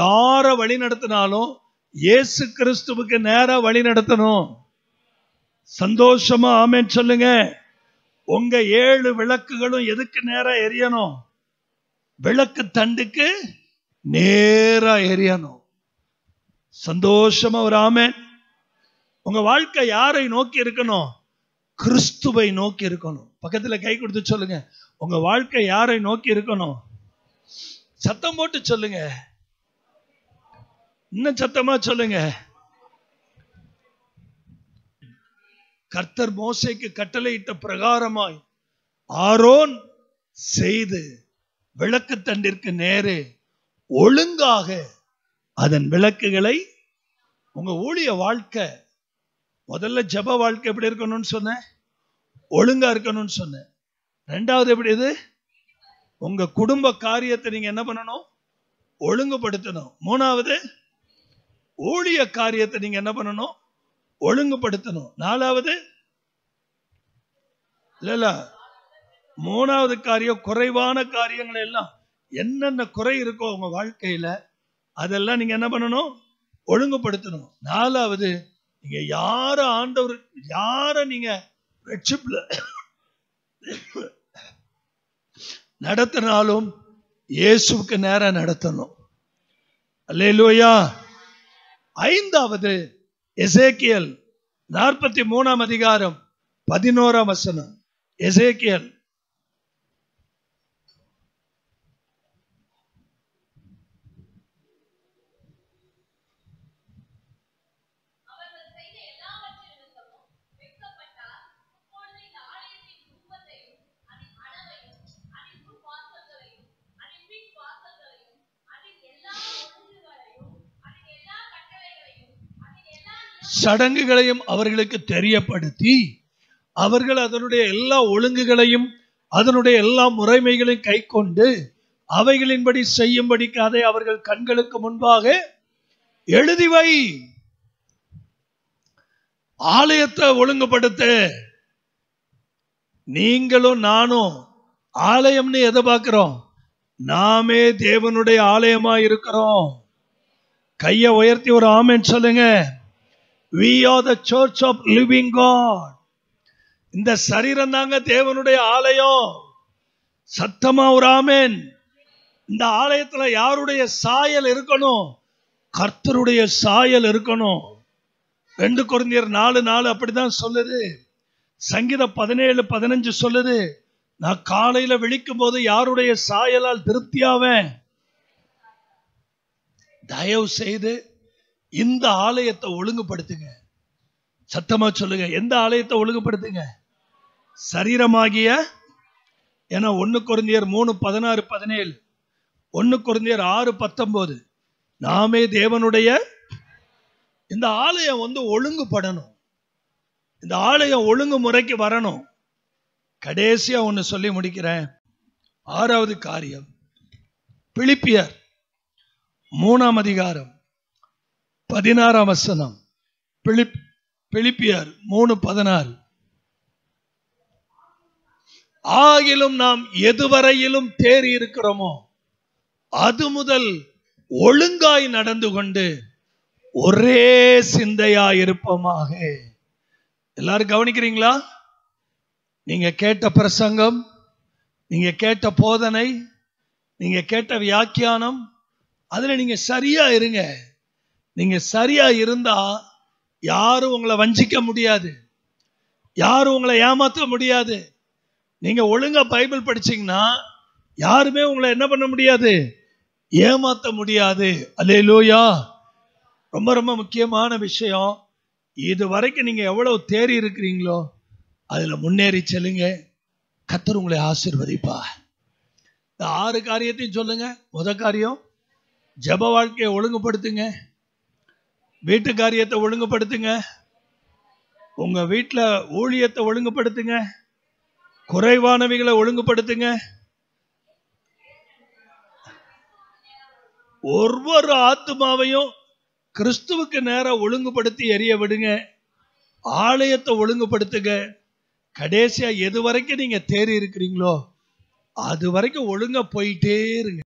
யார வழி நடத்தினாலும் இயேசு கிறிஸ்துவுக்கு நேர வழி நடத்தணும் சந்தோஷமா ஆமேன் சொல்லுங்க உங்க ஏழு விளக்குகளும் எதுக்கு நேரம் எரியணும் விளக்கு தண்டுக்கு நேரா எரியணும் சந்தோஷமா ஒரு ஆமேன் உங்க வாழ்க்கை யாரை நோக்கி இருக்கணும் கிறிஸ்துவை நோக்கி இருக்கணும் பக்கத்துல கை கொடுத்து சொல்லுங்க உங்க வாழ்க்கை யாரை நோக்கி இருக்கணும் சத்தம் போட்டு சொல்லுங்க இன்னும் சத்தமா சொல்லுங்க கர்த்தர் மோசைக்கு கட்டளையிட்ட பிரகாரமாய் ஆரோன் செய்து விளக்கு தண்டிற்கு நேரே ஒழுங்காக அதன் விளக்குகளை உங்க ஊழிய வாழ்க்கை முதல்ல ஜப வாழ்க்கை எப்படி இருக்கணும்னு சொன்னேன் ஒழுங்கா இருக்கணும்னு சொன்னேன் ரெண்டாவது எப்படி இது உங்க குடும்ப காரியத்தை நீங்க என்ன பண்ணணும் ஒழுங்குபடுத்தணும் மூணாவது ஊழிய காரியத்தை நீங்க என்ன பண்ணணும் ஒழுங்குபடுத்தணும் நாலாவது இல்ல மூணாவது காரியம் குறைவான காரியங்கள் எல்லாம் என்னென்ன குறை இருக்கோ உங்கள் வாழ்க்கையில் அதெல்லாம் நீங்கள் என்ன பண்ணணும் ஒழுங்குபடுத்தணும் நாலாவது நீங்கள் யார ஆண்டவர் யாரை நீங்கள் ரட்சிப்பில் நடத்தினாலும் இயேசுக்கு நேரம் நடத்தணும் அல்லேலூயா ஐந்தாவது எசேக்கியல் நாற்பத்தி மூணாம் அதிகாரம் பதினோராம் வசனம் எசேக்கியல் சடங்குகளையும் அவர்களுக்கு தெரியப்படுத்தி அவர்கள் அதனுடைய எல்லா ஒழுங்குகளையும் அதனுடைய எல்லா முறைமைகளையும் கை கொண்டு அவைகளின்படி செய்யும்படிக்கு அதை அவர்கள் கண்களுக்கு முன்பாக எழுதி வை ஆலயத்தை ஒழுங்குபடுத்த நீங்களும் நானும் ஆலயம்னு எதை பார்க்கிறோம் நாமே தேவனுடைய ஆலயமா இருக்கிறோம் கையை உயர்த்தி ஒரு ஆமேன்னு சொல்லுங்க we are the church of living God இந்த சரீரம் தாங்க தேவனுடைய ஆலயம் சத்தமா ஒரு ஆமேன் இந்த ஆலயத்துல யாருடைய சாயல் இருக்கணும் கர்த்தருடைய சாயல் இருக்கணும் ரெண்டு குறைஞர் நாலு நாலு அப்படிதான் சொல்லுது சங்கீதம் பதினேழு பதினஞ்சு சொல்லுது நான் காலையில விழிக்கும் போது யாருடைய சாயலால் திருப்தியாவேன் தயவு செய்து இந்த ஆலயத்தை ஒழுங்குபடுத்துங்க சத்தமா சொல்லுங்க எந்த ஆலயத்தை ஒழுங்குபடுத்துங்க சரீரமாகிய ஏன்னா ஒன்னு குருந்தியர் மூணு பதினாறு பதினேழு ஒன்னு குருந்தியர் ஆறு பத்தொம்போது நாமே தேவனுடைய இந்த ஆலயம் வந்து ஒழுங்குபடணும் இந்த ஆலயம் ஒழுங்கு முறைக்கு வரணும் கடைசியாக ஒன்று சொல்லி முடிக்கிறேன் ஆறாவது காரியம் பிலிப்பியர் மூணாம் அதிகாரம் பதினாறாம் வசனம் பிளிப்பியார் பிலிப்பியார் மூணு பதினாறு ஆகிலும் நாம் எதுவரையிலும் தேறி இருக்கிறோமோ அது முதல் ஒழுங்காய் நடந்து கொண்டு ஒரே சிந்தையா இருப்போமாக எல்லாரும் கவனிக்கிறீங்களா நீங்க கேட்ட பிரசங்கம் நீங்க கேட்ட போதனை நீங்க கேட்ட வியாக்கியானம் அதுல நீங்க சரியா இருங்க நீங்கள் சரியாக இருந்தால் யாரும் உங்களை வஞ்சிக்க முடியாது யாரும் உங்களை ஏமாற்ற முடியாது நீங்கள் ஒழுங்காக பைபிள் படிச்சிங்கன்னா யாருமே உங்களை என்ன பண்ண முடியாது ஏமாற்ற முடியாது அல்லே லோயா ரொம்ப ரொம்ப முக்கியமான விஷயம் இது வரைக்கும் நீங்கள் எவ்வளவு தேறி இருக்கிறீங்களோ அதில் முன்னேறி செல்லுங்க கத்தர் உங்களை ஆசிர்வதிப்பா இந்த ஆறு காரியத்தையும் சொல்லுங்க முத காரியம் ஜப வாழ்க்கையை ஒழுங்குபடுத்துங்க வீட்டு காரியத்தை ஒழுங்குபடுத்துங்க உங்க வீட்டில் ஊழியத்தை ஒழுங்குபடுத்துங்க குறைவானவைகளை ஒழுங்குபடுத்துங்க ஒவ்வொரு ஆத்மாவையும் கிறிஸ்துவுக்கு நேரம் ஒழுங்குபடுத்தி எரிய விடுங்க ஆலயத்தை ஒழுங்குபடுத்துங்க கடைசியா எது வரைக்கும் நீங்க தேறி இருக்கிறீங்களோ அது வரைக்கும் ஒழுங்கா போயிட்டே இருங்க